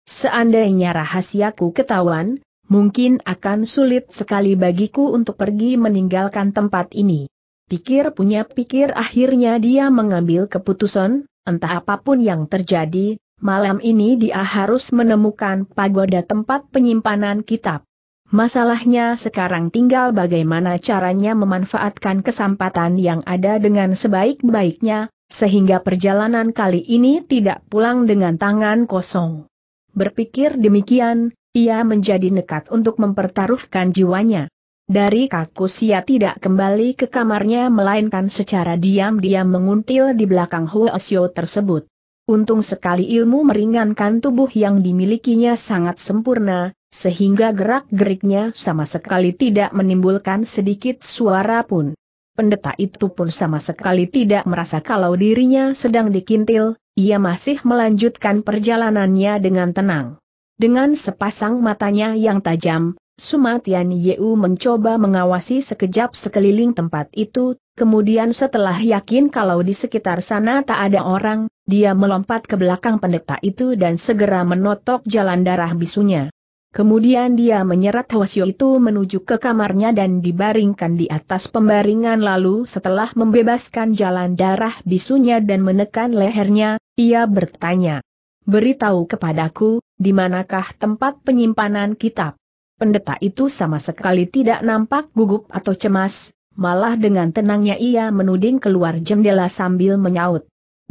Seandainya rahasiaku ketahuan, mungkin akan sulit sekali bagiku untuk pergi meninggalkan tempat ini. Pikir punya pikir akhirnya dia mengambil keputusan, entah apapun yang terjadi, malam ini dia harus menemukan pagoda tempat penyimpanan kitab. Masalahnya sekarang tinggal bagaimana caranya memanfaatkan kesempatan yang ada dengan sebaik-baiknya, sehingga perjalanan kali ini tidak pulang dengan tangan kosong. Berpikir demikian, ia menjadi nekat untuk mempertaruhkan jiwanya. Dari ia tidak kembali ke kamarnya melainkan secara diam-diam menguntil di belakang Huo Xiu tersebut. Untung sekali ilmu meringankan tubuh yang dimilikinya sangat sempurna, sehingga gerak-geriknya sama sekali tidak menimbulkan sedikit suara pun. Pendeta itu pun sama sekali tidak merasa kalau dirinya sedang dikintil, ia masih melanjutkan perjalanannya dengan tenang. Dengan sepasang matanya yang tajam, Sumatian Yeu mencoba mengawasi sekejap sekeliling tempat itu, kemudian setelah yakin kalau di sekitar sana tak ada orang, dia melompat ke belakang pendeta itu dan segera menotok jalan darah bisunya. Kemudian dia menyeret Hwasyo itu menuju ke kamarnya dan dibaringkan di atas pembaringan lalu setelah membebaskan jalan darah bisunya dan menekan lehernya, ia bertanya. Beritahu kepadaku, di manakah tempat penyimpanan kitab? Pendeta itu sama sekali tidak nampak gugup atau cemas, malah dengan tenangnya ia menuding keluar jendela sambil menyaut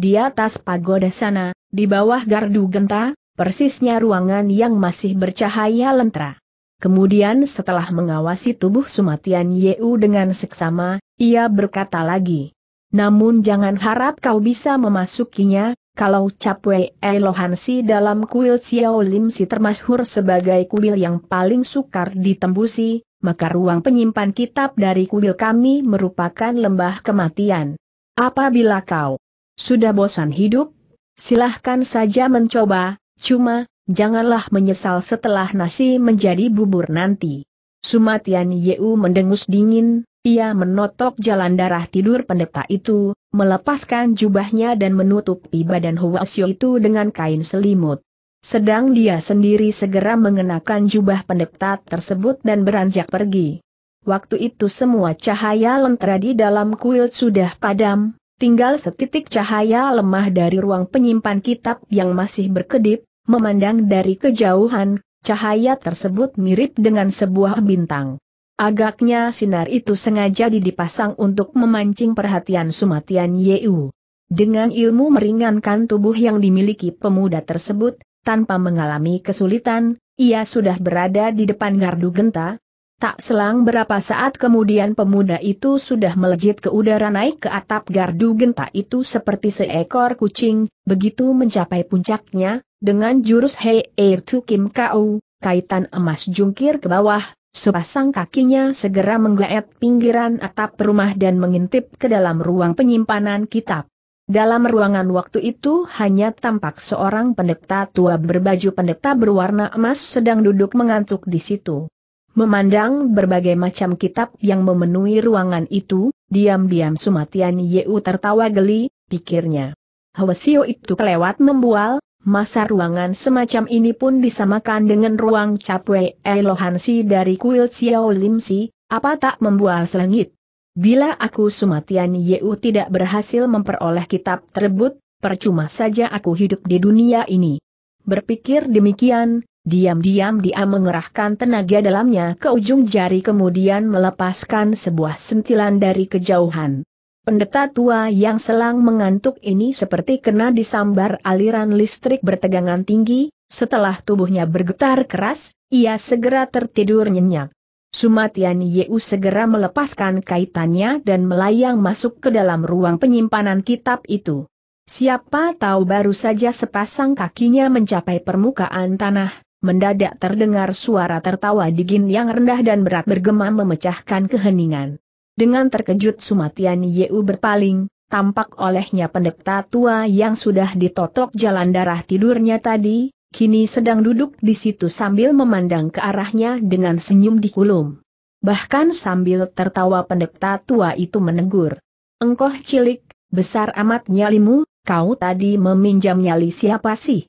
di atas pagoda sana, di bawah gardu genta, persisnya ruangan yang masih bercahaya lentera. Kemudian setelah mengawasi tubuh Sumatian Yeu dengan seksama, ia berkata lagi. Namun jangan harap kau bisa memasukinya, kalau Capwe Elohansi dalam kuil Xiao Lim si termasyhur sebagai kuil yang paling sukar ditembusi, maka ruang penyimpan kitab dari kuil kami merupakan lembah kematian. Apabila kau sudah bosan hidup? Silahkan saja mencoba, cuma, janganlah menyesal setelah nasi menjadi bubur nanti. Sumatian Yeu mendengus dingin, ia menotok jalan darah tidur pendeta itu, melepaskan jubahnya dan menutupi badan Huasyo itu dengan kain selimut. Sedang dia sendiri segera mengenakan jubah pendeta tersebut dan beranjak pergi. Waktu itu semua cahaya lentera di dalam kuil sudah padam, tinggal setitik cahaya lemah dari ruang penyimpan kitab yang masih berkedip, memandang dari kejauhan, cahaya tersebut mirip dengan sebuah bintang. Agaknya sinar itu sengaja dipasang untuk memancing perhatian Sumatian Yeu. Dengan ilmu meringankan tubuh yang dimiliki pemuda tersebut, tanpa mengalami kesulitan, ia sudah berada di depan gardu genta, Tak selang berapa saat kemudian pemuda itu sudah melejit ke udara naik ke atap gardu genta itu seperti seekor kucing, begitu mencapai puncaknya, dengan jurus Hei Air to Kim Kau, kaitan emas jungkir ke bawah, sepasang kakinya segera menggaet pinggiran atap rumah dan mengintip ke dalam ruang penyimpanan kitab. Dalam ruangan waktu itu hanya tampak seorang pendeta tua berbaju pendeta berwarna emas sedang duduk mengantuk di situ. Memandang berbagai macam kitab yang memenuhi ruangan itu, diam-diam Sumatian Yeu tertawa geli, pikirnya. Hwasio itu kelewat membual, masa ruangan semacam ini pun disamakan dengan ruang capwe Elohansi dari kuil Xiao Limsi, apa tak membual selengit? Bila aku Sumatian Yeu tidak berhasil memperoleh kitab tersebut, percuma saja aku hidup di dunia ini. Berpikir demikian, Diam-diam dia mengerahkan tenaga dalamnya ke ujung jari kemudian melepaskan sebuah sentilan dari kejauhan. Pendeta tua yang selang mengantuk ini seperti kena disambar aliran listrik bertegangan tinggi, setelah tubuhnya bergetar keras, ia segera tertidur nyenyak. Sumatian Yeu segera melepaskan kaitannya dan melayang masuk ke dalam ruang penyimpanan kitab itu. Siapa tahu baru saja sepasang kakinya mencapai permukaan tanah, mendadak terdengar suara tertawa dingin yang rendah dan berat bergema memecahkan keheningan. Dengan terkejut Sumatian Yeu berpaling, tampak olehnya pendekta tua yang sudah ditotok jalan darah tidurnya tadi, kini sedang duduk di situ sambil memandang ke arahnya dengan senyum di kulum. Bahkan sambil tertawa pendekta tua itu menegur. Engkoh cilik, besar amat nyalimu, kau tadi meminjam nyali siapa sih?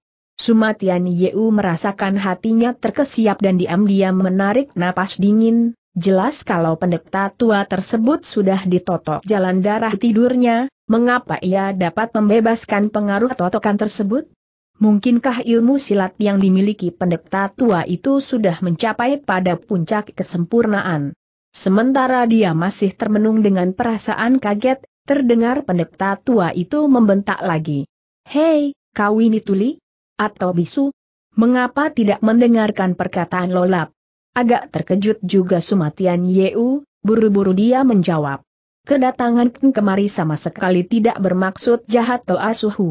Sumatian Yeu merasakan hatinya terkesiap dan diam-diam menarik napas dingin, jelas kalau pendeta tua tersebut sudah ditotok jalan darah tidurnya, mengapa ia dapat membebaskan pengaruh totokan tersebut? Mungkinkah ilmu silat yang dimiliki pendeta tua itu sudah mencapai pada puncak kesempurnaan? Sementara dia masih termenung dengan perasaan kaget, terdengar pendeta tua itu membentak lagi. Hei, kau ini tuli? Atau bisu? Mengapa tidak mendengarkan perkataan lolap? Agak terkejut juga Sumatian Yeu, buru-buru dia menjawab. Kedatangan kemari sama sekali tidak bermaksud jahat atau asuhu.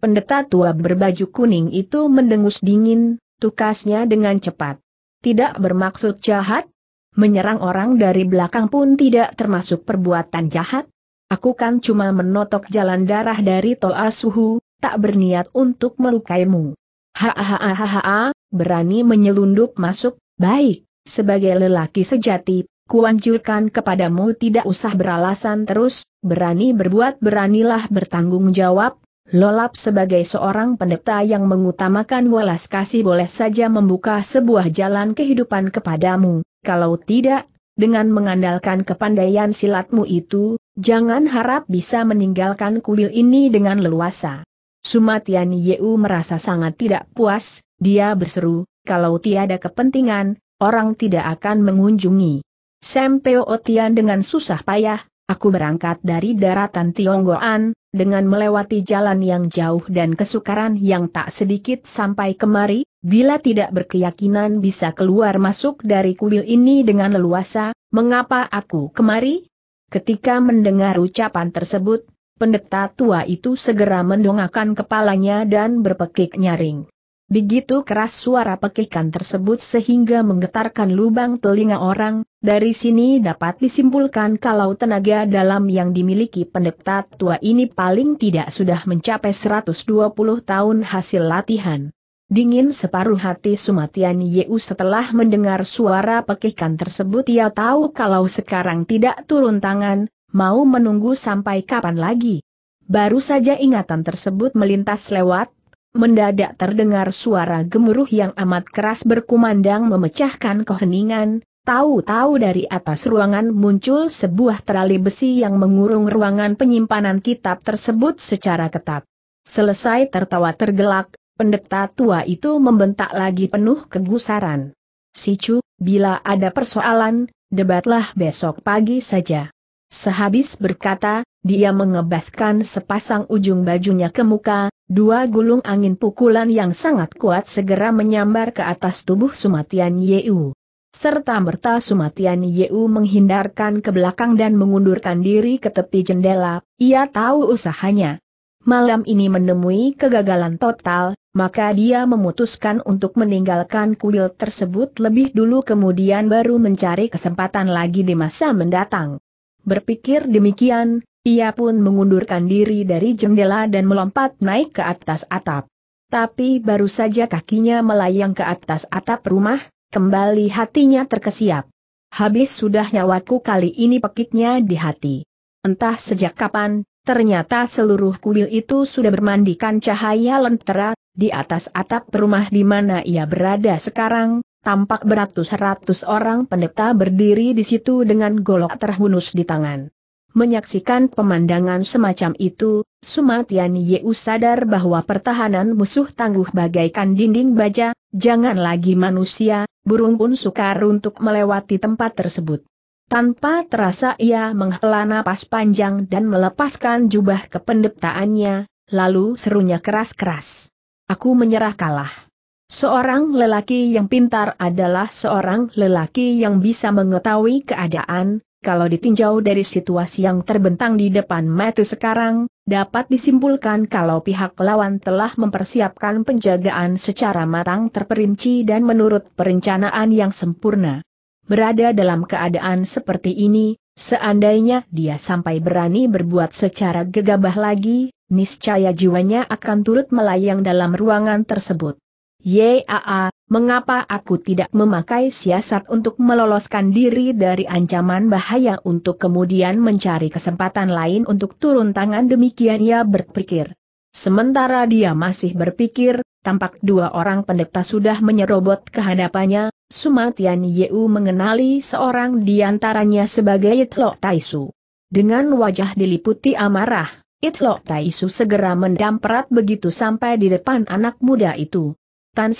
Pendeta tua berbaju kuning itu mendengus dingin, tukasnya dengan cepat. Tidak bermaksud jahat? Menyerang orang dari belakang pun tidak termasuk perbuatan jahat? Aku kan cuma menotok jalan darah dari Toa Suhu, tak berniat untuk melukaimu. Hahaha, berani menyelundup masuk, baik, sebagai lelaki sejati, kuanjurkan kepadamu tidak usah beralasan terus, berani berbuat beranilah bertanggung jawab, Lolap sebagai seorang pendeta yang mengutamakan welas kasih boleh saja membuka sebuah jalan kehidupan kepadamu, kalau tidak, dengan mengandalkan kepandaian silatmu itu, jangan harap bisa meninggalkan kuil ini dengan leluasa. Sumatian Yeu merasa sangat tidak puas, dia berseru, kalau tiada kepentingan, orang tidak akan mengunjungi. Sempeo Otian dengan susah payah, aku berangkat dari daratan Tionggoan, dengan melewati jalan yang jauh dan kesukaran yang tak sedikit sampai kemari, bila tidak berkeyakinan bisa keluar masuk dari kuil ini dengan leluasa, mengapa aku kemari? Ketika mendengar ucapan tersebut, pendeta tua itu segera mendongakkan kepalanya dan berpekik nyaring. Begitu keras suara pekikan tersebut sehingga menggetarkan lubang telinga orang, dari sini dapat disimpulkan kalau tenaga dalam yang dimiliki pendeta tua ini paling tidak sudah mencapai 120 tahun hasil latihan. Dingin separuh hati Sumatian Yeu setelah mendengar suara pekikan tersebut ia tahu kalau sekarang tidak turun tangan, mau menunggu sampai kapan lagi? Baru saja ingatan tersebut melintas lewat, mendadak terdengar suara gemuruh yang amat keras berkumandang memecahkan keheningan, tahu-tahu dari atas ruangan muncul sebuah terali besi yang mengurung ruangan penyimpanan kitab tersebut secara ketat. Selesai tertawa tergelak, pendeta tua itu membentak lagi penuh kegusaran. Sicu, bila ada persoalan, debatlah besok pagi saja. Sehabis berkata, dia mengebaskan sepasang ujung bajunya ke muka, dua gulung angin pukulan yang sangat kuat segera menyambar ke atas tubuh Sumatian Yeu. Serta merta Sumatian Yeu menghindarkan ke belakang dan mengundurkan diri ke tepi jendela, ia tahu usahanya. Malam ini menemui kegagalan total, maka dia memutuskan untuk meninggalkan kuil tersebut lebih dulu kemudian baru mencari kesempatan lagi di masa mendatang. Berpikir demikian, ia pun mengundurkan diri dari jendela dan melompat naik ke atas atap. Tapi baru saja kakinya melayang ke atas atap rumah, kembali hatinya terkesiap. Habis sudah nyawaku kali ini pekiknya di hati. Entah sejak kapan, ternyata seluruh kuil itu sudah bermandikan cahaya lentera, di atas atap rumah di mana ia berada sekarang, tampak beratus-ratus orang pendeta berdiri di situ dengan golok terhunus di tangan. Menyaksikan pemandangan semacam itu, Sumatian Yeu sadar bahwa pertahanan musuh tangguh bagaikan dinding baja, jangan lagi manusia, burung pun sukar untuk melewati tempat tersebut. Tanpa terasa ia menghela napas panjang dan melepaskan jubah kependetaannya, lalu serunya keras-keras. Aku menyerah kalah. Seorang lelaki yang pintar adalah seorang lelaki yang bisa mengetahui keadaan, kalau ditinjau dari situasi yang terbentang di depan mata sekarang, dapat disimpulkan kalau pihak lawan telah mempersiapkan penjagaan secara matang terperinci dan menurut perencanaan yang sempurna. Berada dalam keadaan seperti ini, seandainya dia sampai berani berbuat secara gegabah lagi, niscaya jiwanya akan turut melayang dalam ruangan tersebut. Yaa, mengapa aku tidak memakai siasat untuk meloloskan diri dari ancaman bahaya untuk kemudian mencari kesempatan lain untuk turun tangan demikian ia berpikir. Sementara dia masih berpikir, tampak dua orang pendeta sudah menyerobot kehadapannya. hadapannya, Sumatian Yeu mengenali seorang di antaranya sebagai Itlo Taisu. Dengan wajah diliputi amarah, Itlo Taisu segera mendamprat begitu sampai di depan anak muda itu. Tan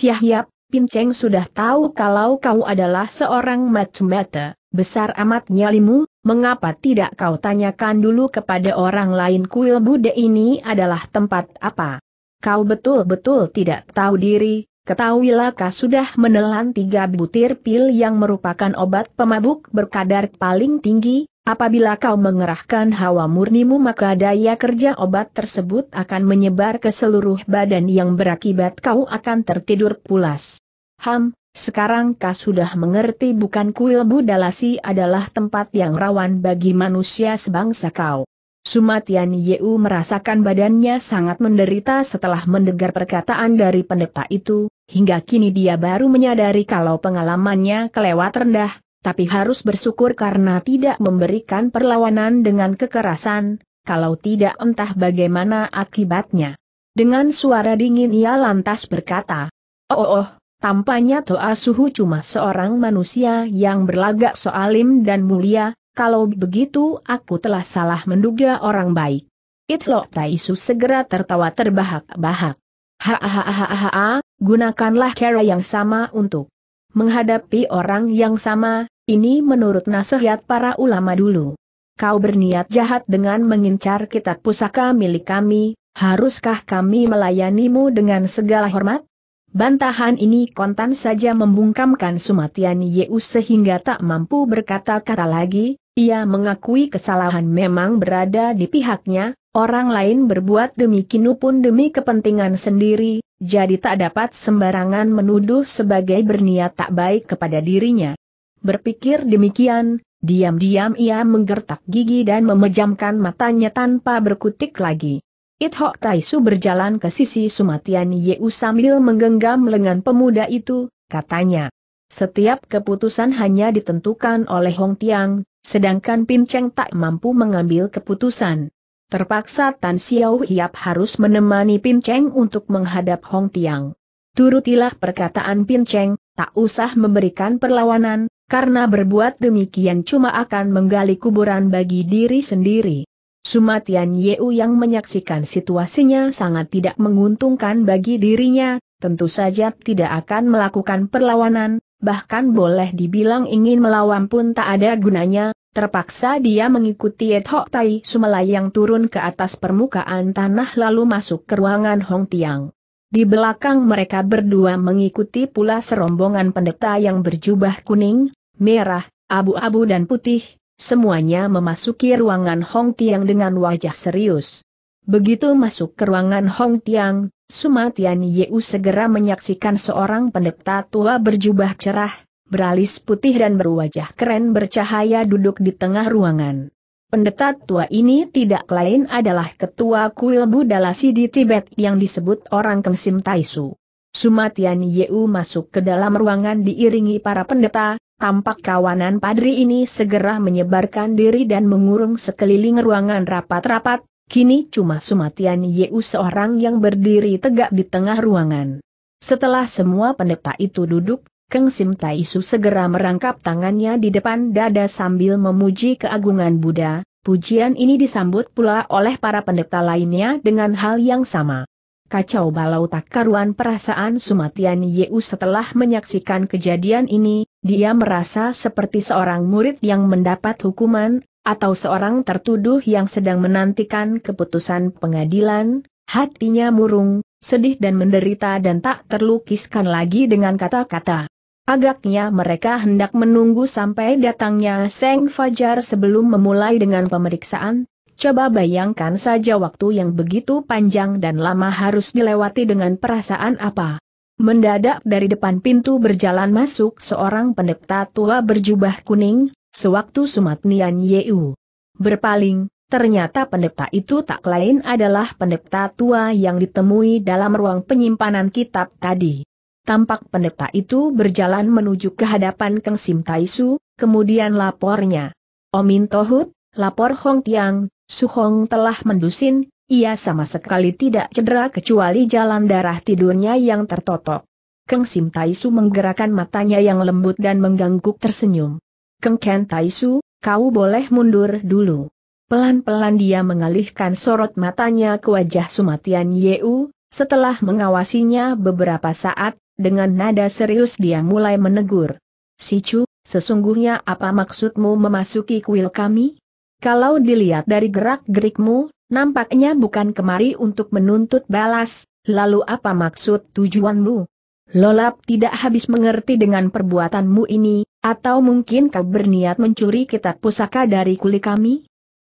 Pin Cheng sudah tahu kalau kau adalah seorang macemata, besar amat nyalimu, mengapa tidak kau tanyakan dulu kepada orang lain kuil Buddha ini adalah tempat apa? Kau betul-betul tidak tahu diri, ketahuilah kau sudah menelan tiga butir pil yang merupakan obat pemabuk berkadar paling tinggi, Apabila kau mengerahkan hawa murnimu maka daya kerja obat tersebut akan menyebar ke seluruh badan yang berakibat kau akan tertidur pulas. Ham, sekarang kau sudah mengerti bukan kuil Budalasi adalah tempat yang rawan bagi manusia sebangsa kau. Sumatian Yeu merasakan badannya sangat menderita setelah mendengar perkataan dari pendeta itu, hingga kini dia baru menyadari kalau pengalamannya kelewat rendah, tapi harus bersyukur karena tidak memberikan perlawanan dengan kekerasan, kalau tidak entah bagaimana akibatnya. Dengan suara dingin ia lantas berkata, Oh oh, oh tampaknya Toa Suhu cuma seorang manusia yang berlagak soalim dan mulia, kalau begitu aku telah salah menduga orang baik. Itlo Taisu segera tertawa terbahak-bahak. Hahaha, gunakanlah cara yang sama untuk Menghadapi orang yang sama, ini menurut nasihat para ulama dulu. Kau berniat jahat dengan mengincar kitab pusaka milik kami, haruskah kami melayanimu dengan segala hormat? Bantahan ini kontan saja membungkamkan Sumatian Yeu sehingga tak mampu berkata-kata lagi, ia mengakui kesalahan memang berada di pihaknya, orang lain berbuat demi demikian pun demi kepentingan sendiri, jadi tak dapat sembarangan menuduh sebagai berniat tak baik kepada dirinya. Berpikir demikian, diam-diam ia menggertak gigi dan memejamkan matanya tanpa berkutik lagi. It Hok Taisu berjalan ke sisi Sumatian Yeu sambil menggenggam lengan pemuda itu, katanya. Setiap keputusan hanya ditentukan oleh Hong Tiang, sedangkan Pin Cheng tak mampu mengambil keputusan. Terpaksa Tan Xiao Hiap harus menemani Pin Cheng untuk menghadap Hong Tiang. Turutilah perkataan Pin Cheng, tak usah memberikan perlawanan, karena berbuat demikian cuma akan menggali kuburan bagi diri sendiri. Sumatian Yeu yang menyaksikan situasinya sangat tidak menguntungkan bagi dirinya, tentu saja tidak akan melakukan perlawanan, bahkan boleh dibilang ingin melawan pun tak ada gunanya, Terpaksa dia mengikuti Hok Tai Sumelayang yang turun ke atas permukaan tanah lalu masuk ke ruangan Hong Tiang. Di belakang mereka berdua mengikuti pula serombongan pendeta yang berjubah kuning, merah, abu-abu dan putih, semuanya memasuki ruangan Hong Tiang dengan wajah serius. Begitu masuk ke ruangan Hong Tiang, Sumatian Yeu segera menyaksikan seorang pendeta tua berjubah cerah, beralis putih dan berwajah keren bercahaya duduk di tengah ruangan. Pendeta tua ini tidak lain adalah ketua kuil Lasi di Tibet yang disebut orang kensim Taisu. Sumatian Yeu masuk ke dalam ruangan diiringi para pendeta, tampak kawanan padri ini segera menyebarkan diri dan mengurung sekeliling ruangan rapat-rapat, kini cuma Sumatian Yeu seorang yang berdiri tegak di tengah ruangan. Setelah semua pendeta itu duduk, Keng Sim Tai Su segera merangkap tangannya di depan dada sambil memuji keagungan Buddha, pujian ini disambut pula oleh para pendeta lainnya dengan hal yang sama. Kacau balau tak karuan perasaan Sumatian Yeu setelah menyaksikan kejadian ini, dia merasa seperti seorang murid yang mendapat hukuman, atau seorang tertuduh yang sedang menantikan keputusan pengadilan, hatinya murung, sedih dan menderita dan tak terlukiskan lagi dengan kata-kata. Agaknya mereka hendak menunggu sampai datangnya Seng Fajar sebelum memulai dengan pemeriksaan. Coba bayangkan saja waktu yang begitu panjang dan lama harus dilewati dengan perasaan apa. Mendadak dari depan pintu berjalan masuk seorang pendeta tua berjubah kuning, sewaktu Sumatnian Nian Yeu. Berpaling, Ternyata pendeta itu tak lain adalah pendeta tua yang ditemui dalam ruang penyimpanan kitab tadi. Tampak pendeta itu berjalan menuju ke hadapan Keng Sim Taisu, kemudian lapornya. Omin Tohut, lapor Hong Tiang, Su Hong telah mendusin, ia sama sekali tidak cedera kecuali jalan darah tidurnya yang tertotok. Keng Sim Taisu menggerakkan matanya yang lembut dan mengganggu tersenyum. Keng Ken Taisu, kau boleh mundur dulu. Pelan-pelan dia mengalihkan sorot matanya ke wajah Sumatian Yeu, setelah mengawasinya beberapa saat, dengan nada serius dia mulai menegur. Si Chu, sesungguhnya apa maksudmu memasuki kuil kami? Kalau dilihat dari gerak-gerikmu, nampaknya bukan kemari untuk menuntut balas, lalu apa maksud tujuanmu? Lolap tidak habis mengerti dengan perbuatanmu ini, atau mungkin kau berniat mencuri kitab pusaka dari kuli kami?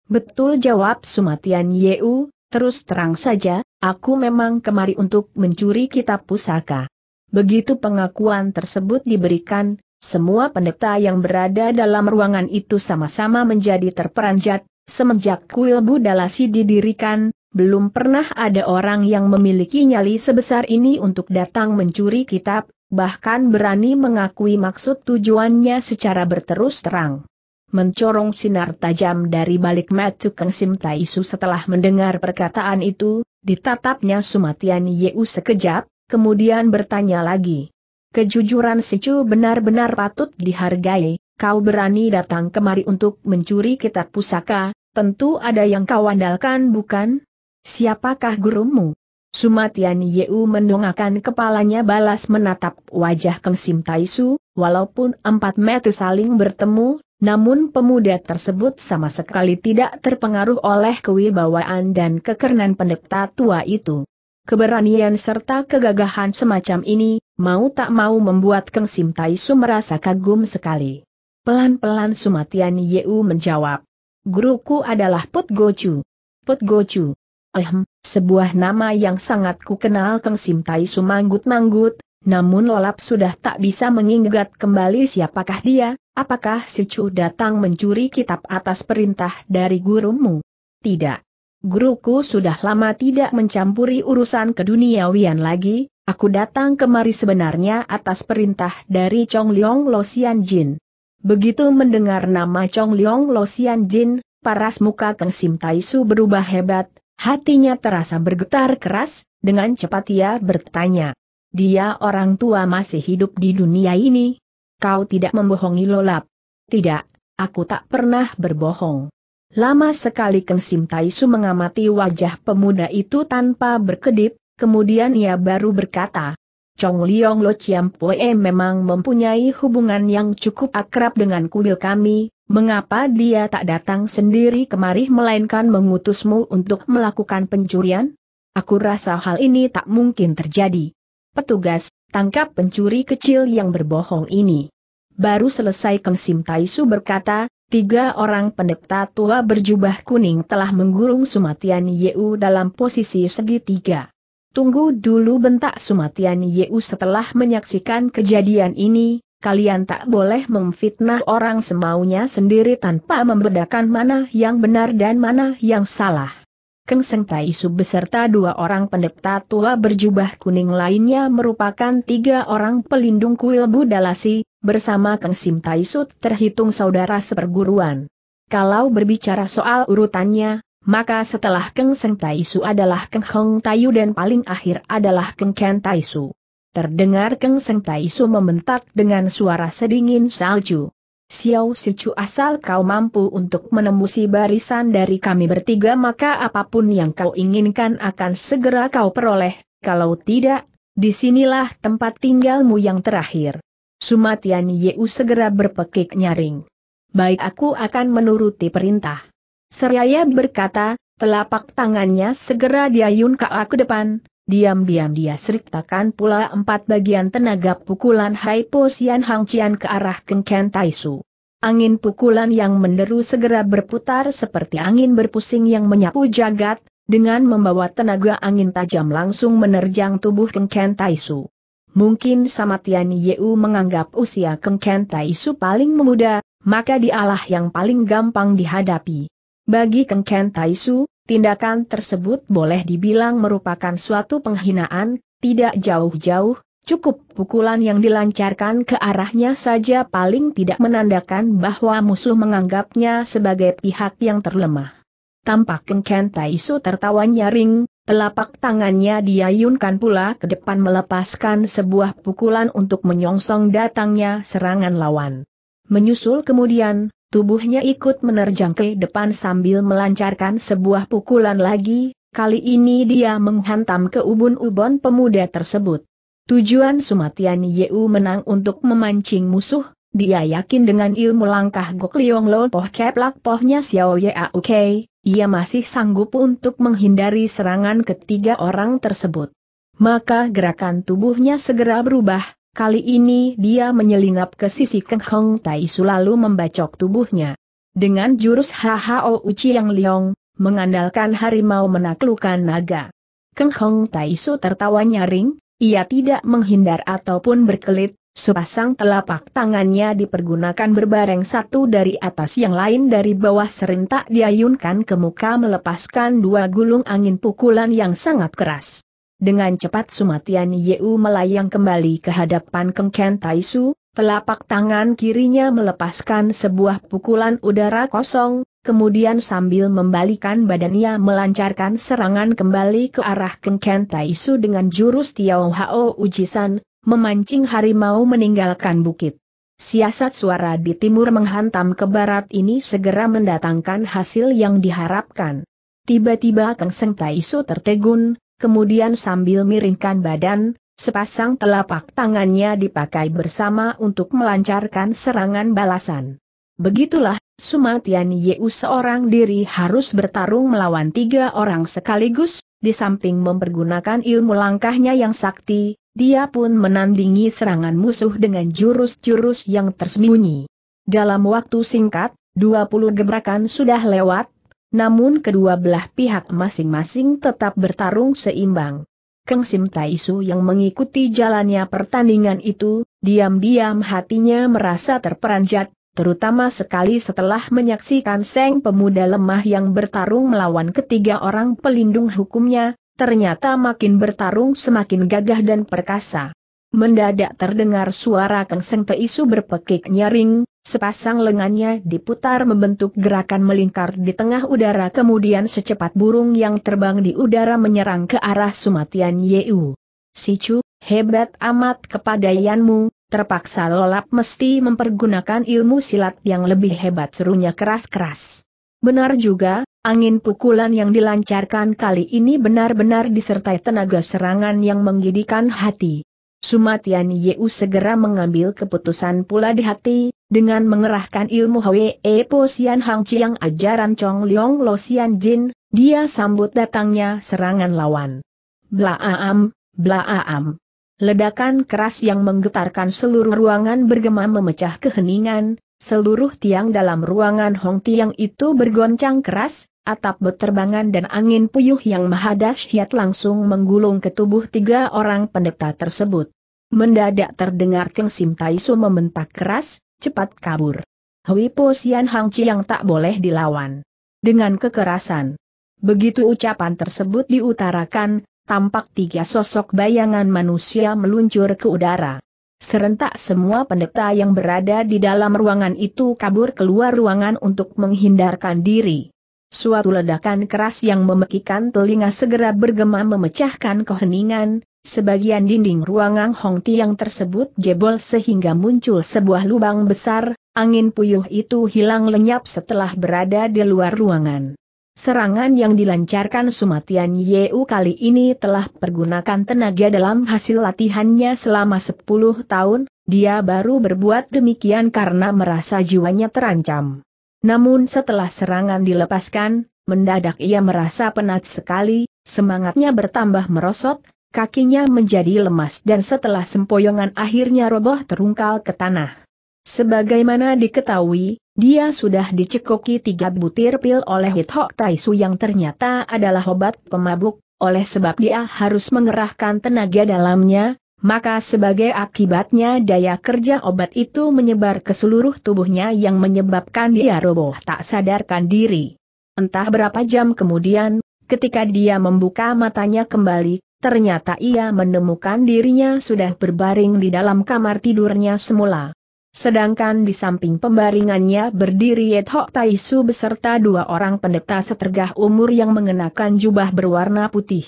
Betul jawab Sumatian Yeu, terus terang saja, aku memang kemari untuk mencuri kitab pusaka. Begitu pengakuan tersebut diberikan, semua pendeta yang berada dalam ruangan itu sama-sama menjadi terperanjat, semenjak kuil Budalasi didirikan, belum pernah ada orang yang memiliki nyali sebesar ini untuk datang mencuri kitab, bahkan berani mengakui maksud tujuannya secara berterus terang mencorong sinar tajam dari balik mata Kang Sim Su setelah mendengar perkataan itu, ditatapnya Sumatian Yeu sekejap, kemudian bertanya lagi. Kejujuran si benar-benar patut dihargai, kau berani datang kemari untuk mencuri kitab pusaka, tentu ada yang kau andalkan bukan? Siapakah gurumu? Sumatian Yeu mendongakkan kepalanya balas menatap wajah Keng Sim Taisu, walaupun empat mata saling bertemu, namun pemuda tersebut sama sekali tidak terpengaruh oleh kewibawaan dan kekernan pendekta tua itu. Keberanian serta kegagahan semacam ini, mau tak mau membuat Keng Sim Tai Su merasa kagum sekali. Pelan-pelan Sumatian Yeu menjawab. Guruku adalah Put Gochu. Put Gochu. Ehem, sebuah nama yang sangat ku kenal Keng Sim Tai Su manggut-manggut, namun lolap sudah tak bisa mengingat kembali siapakah dia, apakah si Chu datang mencuri kitab atas perintah dari gurumu? Tidak guruku sudah lama tidak mencampuri urusan keduniawian lagi, aku datang kemari sebenarnya atas perintah dari Chong Leong Lo Xian Jin. Begitu mendengar nama Chong Leong Lo Xian Jin, paras muka Kang Sim Tai Su berubah hebat, hatinya terasa bergetar keras, dengan cepat ia bertanya. Dia orang tua masih hidup di dunia ini. Kau tidak membohongi Lolap. Tidak, aku tak pernah berbohong. Lama sekali Keng Sim Taisu mengamati wajah pemuda itu tanpa berkedip, kemudian ia baru berkata, Chong Liong Lo Chiam Pue memang mempunyai hubungan yang cukup akrab dengan kuil kami, mengapa dia tak datang sendiri kemari melainkan mengutusmu untuk melakukan pencurian? Aku rasa hal ini tak mungkin terjadi. Petugas, tangkap pencuri kecil yang berbohong ini. Baru selesai Keng Sim Taisu berkata, Tiga orang pendeta tua berjubah kuning telah menggurung Sumatian Yeu dalam posisi segitiga. Tunggu dulu bentak Sumatian Yeu setelah menyaksikan kejadian ini, kalian tak boleh memfitnah orang semaunya sendiri tanpa membedakan mana yang benar dan mana yang salah. Keng Seng Tai Su beserta dua orang pendeta tua berjubah kuning lainnya merupakan tiga orang pelindung kuil Budalasi, bersama Keng Sim Tai Su terhitung saudara seperguruan. Kalau berbicara soal urutannya, maka setelah Keng Seng Tai Su adalah Keng Hong Tayu dan paling akhir adalah Keng Ken Tai Su. Terdengar Keng Seng Tai Su membentak dengan suara sedingin salju. Xiao Sichu asal kau mampu untuk menembusi barisan dari kami bertiga maka apapun yang kau inginkan akan segera kau peroleh, kalau tidak, disinilah tempat tinggalmu yang terakhir. Sumatian Yeu segera berpekik nyaring. Baik aku akan menuruti perintah. Seraya berkata, telapak tangannya segera diayun ke aku depan, Diam-diam dia seriktakan pula empat bagian tenaga pukulan Po Sian Hang ke arah Kengken Taisu. Angin pukulan yang menderu segera berputar seperti angin berpusing yang menyapu jagat, dengan membawa tenaga angin tajam langsung menerjang tubuh Kengken Taisu. Mungkin sama Tian Yeu menganggap usia Kengken Taisu paling muda, maka dialah yang paling gampang dihadapi. Bagi Kengken Taisu, Tindakan tersebut boleh dibilang merupakan suatu penghinaan, tidak jauh-jauh, cukup pukulan yang dilancarkan ke arahnya saja paling tidak menandakan bahwa musuh menganggapnya sebagai pihak yang terlemah. Tampak Kengken Taisu tertawa nyaring, telapak tangannya diayunkan pula ke depan melepaskan sebuah pukulan untuk menyongsong datangnya serangan lawan. Menyusul kemudian, Tubuhnya ikut menerjang ke depan sambil melancarkan sebuah pukulan lagi, kali ini dia menghantam ke ubun-ubun pemuda tersebut. Tujuan Sumatian Yeu menang untuk memancing musuh, dia yakin dengan ilmu langkah Gok Liong Lo Poh Keplak Pohnya Xiao Yau Kei, ia masih sanggup untuk menghindari serangan ketiga orang tersebut. Maka gerakan tubuhnya segera berubah, Kali ini dia menyelinap ke sisi Keng Hong Tai Su lalu membacok tubuhnya. Dengan jurus HHO Yang Liong, mengandalkan harimau menaklukkan naga. Keng Hong Tai Su tertawa nyaring, ia tidak menghindar ataupun berkelit, Sepasang telapak tangannya dipergunakan berbareng satu dari atas yang lain dari bawah serentak diayunkan ke muka melepaskan dua gulung angin pukulan yang sangat keras. Dengan cepat Sumatian Yeu melayang kembali ke hadapan Kengken Taisu, telapak tangan kirinya melepaskan sebuah pukulan udara kosong, kemudian sambil membalikan badannya melancarkan serangan kembali ke arah Kengken Taisu dengan jurus Tiao Hao Ujisan, memancing harimau meninggalkan bukit. Siasat suara di timur menghantam ke barat ini segera mendatangkan hasil yang diharapkan. Tiba-tiba Keng Seng Taisu tertegun, kemudian sambil miringkan badan, sepasang telapak tangannya dipakai bersama untuk melancarkan serangan balasan. Begitulah, Sumatian Yeu seorang diri harus bertarung melawan tiga orang sekaligus, di samping mempergunakan ilmu langkahnya yang sakti, dia pun menandingi serangan musuh dengan jurus-jurus yang tersembunyi. Dalam waktu singkat, 20 gebrakan sudah lewat, namun kedua belah pihak masing-masing tetap bertarung seimbang. Keng Sim Taisu yang mengikuti jalannya pertandingan itu, diam-diam hatinya merasa terperanjat, terutama sekali setelah menyaksikan Seng pemuda lemah yang bertarung melawan ketiga orang pelindung hukumnya, ternyata makin bertarung semakin gagah dan perkasa. Mendadak terdengar suara Keng Tai Taisu berpekik nyaring, Sepasang lengannya diputar membentuk gerakan melingkar di tengah udara kemudian secepat burung yang terbang di udara menyerang ke arah Sumatian Yeu. Sicu, hebat amat kepadayanmu, terpaksa lolap mesti mempergunakan ilmu silat yang lebih hebat serunya keras-keras. Benar juga, angin pukulan yang dilancarkan kali ini benar-benar disertai tenaga serangan yang menggidikan hati. Sumatian Yeu segera mengambil keputusan pula di hati, dengan mengerahkan ilmu Hwe e Po Sian Hang Chiang ajaran Chong Leong Lo Sian Jin, dia sambut datangnya serangan lawan. Blaam, blaam. Ledakan keras yang menggetarkan seluruh ruangan bergema memecah keheningan, Seluruh tiang dalam ruangan Hong Tiang itu bergoncang keras, atap beterbangan dan angin puyuh yang maha dahsyat langsung menggulung ke tubuh tiga orang pendeta tersebut. Mendadak terdengar Keng Sim Taisu membentak keras, cepat kabur. Hui Po Sian Hang Chi yang tak boleh dilawan. Dengan kekerasan. Begitu ucapan tersebut diutarakan, tampak tiga sosok bayangan manusia meluncur ke udara. Serentak semua pendeta yang berada di dalam ruangan itu kabur keluar ruangan untuk menghindarkan diri. Suatu ledakan keras yang memekikan telinga segera bergema memecahkan keheningan, sebagian dinding ruangan Hong Tiang tersebut jebol sehingga muncul sebuah lubang besar, angin puyuh itu hilang lenyap setelah berada di luar ruangan. Serangan yang dilancarkan Sumatian Yeu kali ini telah pergunakan tenaga dalam hasil latihannya selama 10 tahun, dia baru berbuat demikian karena merasa jiwanya terancam. Namun setelah serangan dilepaskan, mendadak ia merasa penat sekali, semangatnya bertambah merosot, kakinya menjadi lemas dan setelah sempoyongan akhirnya roboh terungkal ke tanah. Sebagaimana diketahui, dia sudah dicekoki tiga butir pil oleh Hit Taisu yang ternyata adalah obat pemabuk, oleh sebab dia harus mengerahkan tenaga dalamnya, maka sebagai akibatnya daya kerja obat itu menyebar ke seluruh tubuhnya yang menyebabkan dia roboh tak sadarkan diri. Entah berapa jam kemudian, ketika dia membuka matanya kembali, ternyata ia menemukan dirinya sudah berbaring di dalam kamar tidurnya semula. Sedangkan di samping pembaringannya berdiri Tai Taisu beserta dua orang pendeta setergah umur yang mengenakan jubah berwarna putih.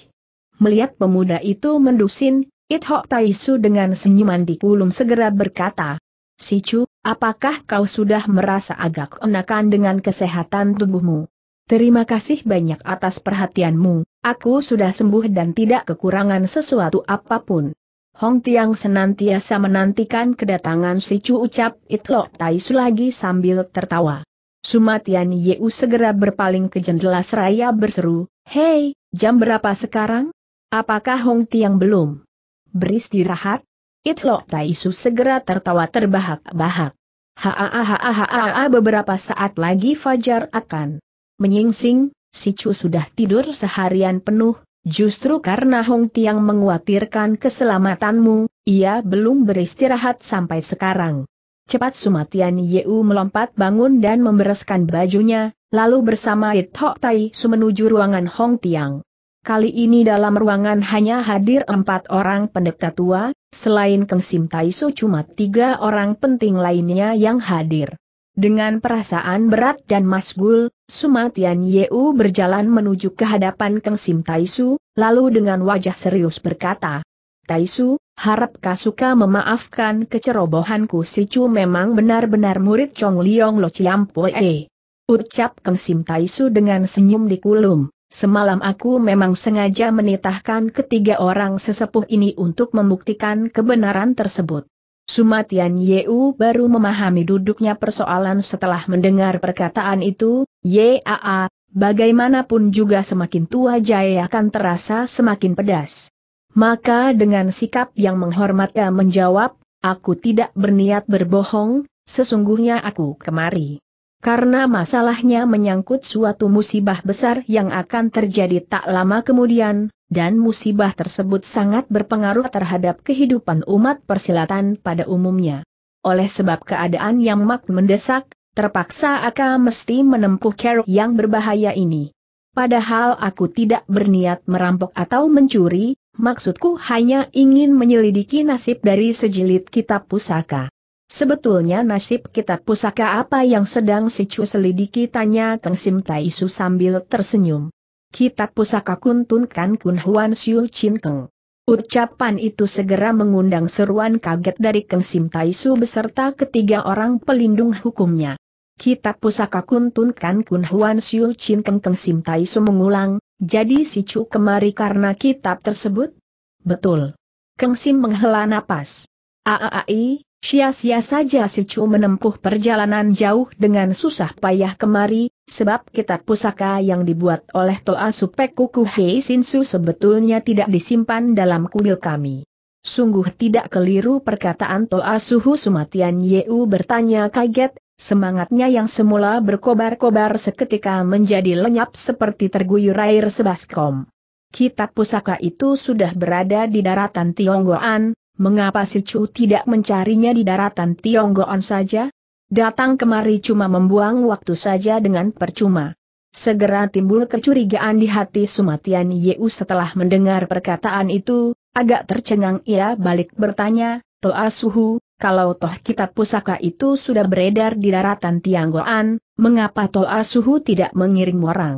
Melihat pemuda itu mendusin, Tai Taisu dengan senyuman di kulum segera berkata, Sicu, apakah kau sudah merasa agak enakan dengan kesehatan tubuhmu? Terima kasih banyak atas perhatianmu, aku sudah sembuh dan tidak kekurangan sesuatu apapun. Hong Tiang senantiasa menantikan kedatangan si Chu ucap Itlo Tai Su lagi sambil tertawa. Sumatian Yeu segera berpaling ke jendela seraya berseru, Hei, jam berapa sekarang? Apakah Hong Tiang belum? Beristirahat? Itlo Tai Su segera tertawa terbahak-bahak. Haa beberapa saat lagi Fajar akan menyingsing, si Chu sudah tidur seharian penuh, Justru karena Hong Tiang menguatirkan keselamatanmu, ia belum beristirahat sampai sekarang. Cepat Sumatian Yeu melompat bangun dan membereskan bajunya, lalu bersama It Hok Tai Su menuju ruangan Hong Tiang. Kali ini dalam ruangan hanya hadir empat orang pendeta tua, selain Keng Sim Tai Su cuma tiga orang penting lainnya yang hadir. Dengan perasaan berat dan masgul, Sumatian Yeu berjalan menuju ke hadapan Kang Sim Taisu, lalu dengan wajah serius berkata, Taisu, harap kau suka memaafkan kecerobohanku si Chu memang benar-benar murid Chong Liong Lo Chiam Chiampoe. Ucap Kang Sim Taisu dengan senyum di kulum. Semalam aku memang sengaja menitahkan ketiga orang sesepuh ini untuk membuktikan kebenaran tersebut. Sumatian Yeu baru memahami duduknya persoalan setelah mendengar perkataan itu, Yaa, bagaimanapun juga semakin tua Jaya akan terasa semakin pedas. Maka dengan sikap yang menghormat ia menjawab, aku tidak berniat berbohong, sesungguhnya aku kemari. Karena masalahnya menyangkut suatu musibah besar yang akan terjadi tak lama kemudian, dan musibah tersebut sangat berpengaruh terhadap kehidupan umat persilatan pada umumnya. Oleh sebab keadaan yang mak mendesak, terpaksa Aka mesti menempuh keruk yang berbahaya ini. Padahal aku tidak berniat merampok atau mencuri, maksudku hanya ingin menyelidiki nasib dari sejilid kitab pusaka. Sebetulnya nasib kitab pusaka apa yang sedang si Chu selidiki tanya Kang Sim Taisu sambil tersenyum. Kitab Pusaka Kuntun Kan Kun Huan Xiu Chin Keng. Ucapan itu segera mengundang seruan kaget dari Keng Sim Tai Su beserta ketiga orang pelindung hukumnya. Kitab Pusaka Kuntun Kan Kun Huan Xiu Chin Keng Keng Sim Tai Su mengulang, jadi si Chu kemari karena kitab tersebut? Betul. Keng Sim menghela napas. Aaai, Sia-sia saja si Chu menempuh perjalanan jauh dengan susah payah kemari, sebab kitab pusaka yang dibuat oleh Toa Supek Kuku Hei Sinsu sebetulnya tidak disimpan dalam kuil kami. Sungguh tidak keliru perkataan Toa Suhu Sumatian Yeu bertanya kaget, semangatnya yang semula berkobar-kobar seketika menjadi lenyap seperti terguyur air sebaskom. Kitab pusaka itu sudah berada di daratan Tionggoan, mengapa si Chu tidak mencarinya di daratan Tionggoan saja? Datang kemari cuma membuang waktu saja dengan percuma. Segera timbul kecurigaan di hati Sumatian Yeu setelah mendengar perkataan itu, agak tercengang ia balik bertanya, Toa Suhu, kalau toh kitab pusaka itu sudah beredar di daratan Tianggoan, mengapa Toa Suhu tidak mengiring orang?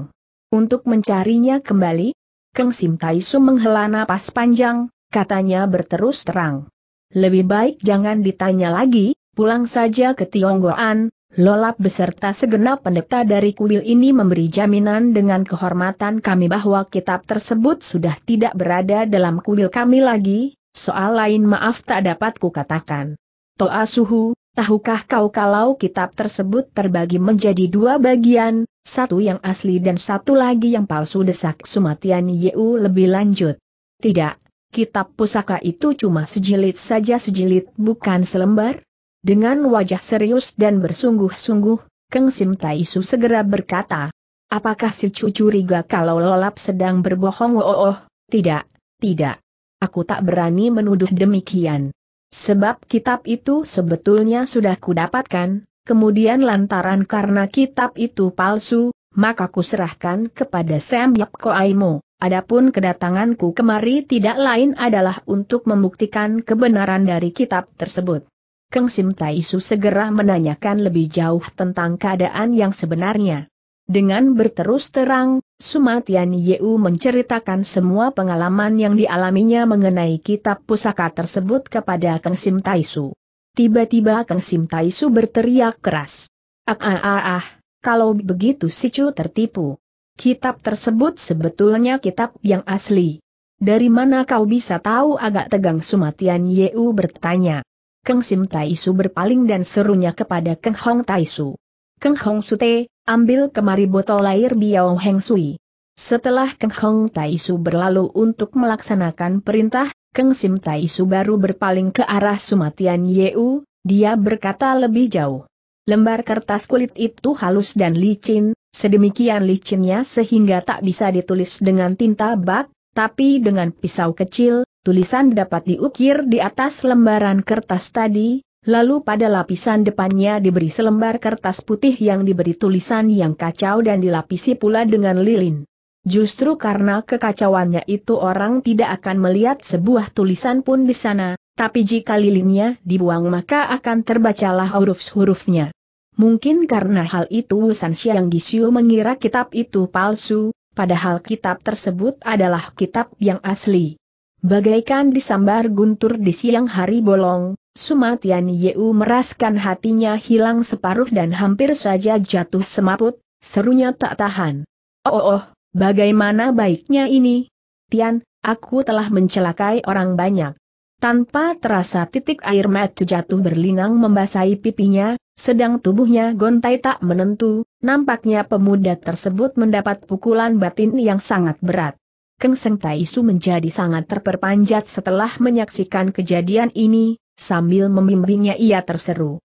Untuk mencarinya kembali? Keng Sim Taisu menghela napas panjang, katanya berterus terang. Lebih baik jangan ditanya lagi, pulang saja ke Tionggoan, Lolap beserta segenap pendeta dari kuil ini memberi jaminan dengan kehormatan kami bahwa kitab tersebut sudah tidak berada dalam kuil kami lagi, soal lain maaf tak dapat kukatakan. Toa Suhu, tahukah kau kalau kitab tersebut terbagi menjadi dua bagian, satu yang asli dan satu lagi yang palsu desak Sumatian Yeu lebih lanjut. Tidak, kitab pusaka itu cuma sejilid saja sejilid bukan selembar? Dengan wajah serius dan bersungguh-sungguh, Keng Sim Taisu segera berkata, Apakah si cu curiga kalau lolap sedang berbohong? Oh, oh, oh, tidak, tidak. Aku tak berani menuduh demikian. Sebab kitab itu sebetulnya sudah kudapatkan, kemudian lantaran karena kitab itu palsu, maka kuserahkan kepada Sam Yap Koaimo. Adapun kedatanganku kemari tidak lain adalah untuk membuktikan kebenaran dari kitab tersebut. Keng Sim Taisu segera menanyakan lebih jauh tentang keadaan yang sebenarnya. Dengan berterus terang, Sumatian Yeu menceritakan semua pengalaman yang dialaminya mengenai kitab pusaka tersebut kepada Keng Sim Taisu. Tiba-tiba Keng Sim Taisu berteriak keras. Ah ah ah ah, ah. Kalau begitu si Chu tertipu. Kitab tersebut sebetulnya kitab yang asli. Dari mana kau bisa tahu agak tegang Sumatian Yeu bertanya. Keng Sim Su berpaling dan serunya kepada Keng Hong Su. Keng Hong Sute, ambil kemari botol air Biao Heng Sui. Setelah Keng Hong Su berlalu untuk melaksanakan perintah, Keng Sim Su baru berpaling ke arah Sumatian Yeu, dia berkata lebih jauh. Lembar kertas kulit itu halus dan licin, sedemikian licinnya sehingga tak bisa ditulis dengan tinta bak, tapi dengan pisau kecil, tulisan dapat diukir di atas lembaran kertas tadi, lalu pada lapisan depannya diberi selembar kertas putih yang diberi tulisan yang kacau dan dilapisi pula dengan lilin. Justru karena kekacauannya itu orang tidak akan melihat sebuah tulisan pun di sana, tapi jika lilinnya dibuang maka akan terbacalah huruf-hurufnya. Mungkin karena hal itu San Siang Gisiu mengira kitab itu palsu, padahal kitab tersebut adalah kitab yang asli. Bagaikan disambar guntur di siang hari bolong, Sumatian Yeu meraskan hatinya hilang separuh dan hampir saja jatuh semaput, serunya tak tahan. Oh, oh, oh bagaimana baiknya ini? Tian, aku telah mencelakai orang banyak. Tanpa terasa titik air mata jatuh berlinang membasahi pipinya, sedang tubuhnya gontai tak menentu, nampaknya pemuda tersebut mendapat pukulan batin yang sangat berat. Keng Seng Taisu menjadi sangat terperpanjat setelah menyaksikan kejadian ini, sambil membimbingnya ia terseru.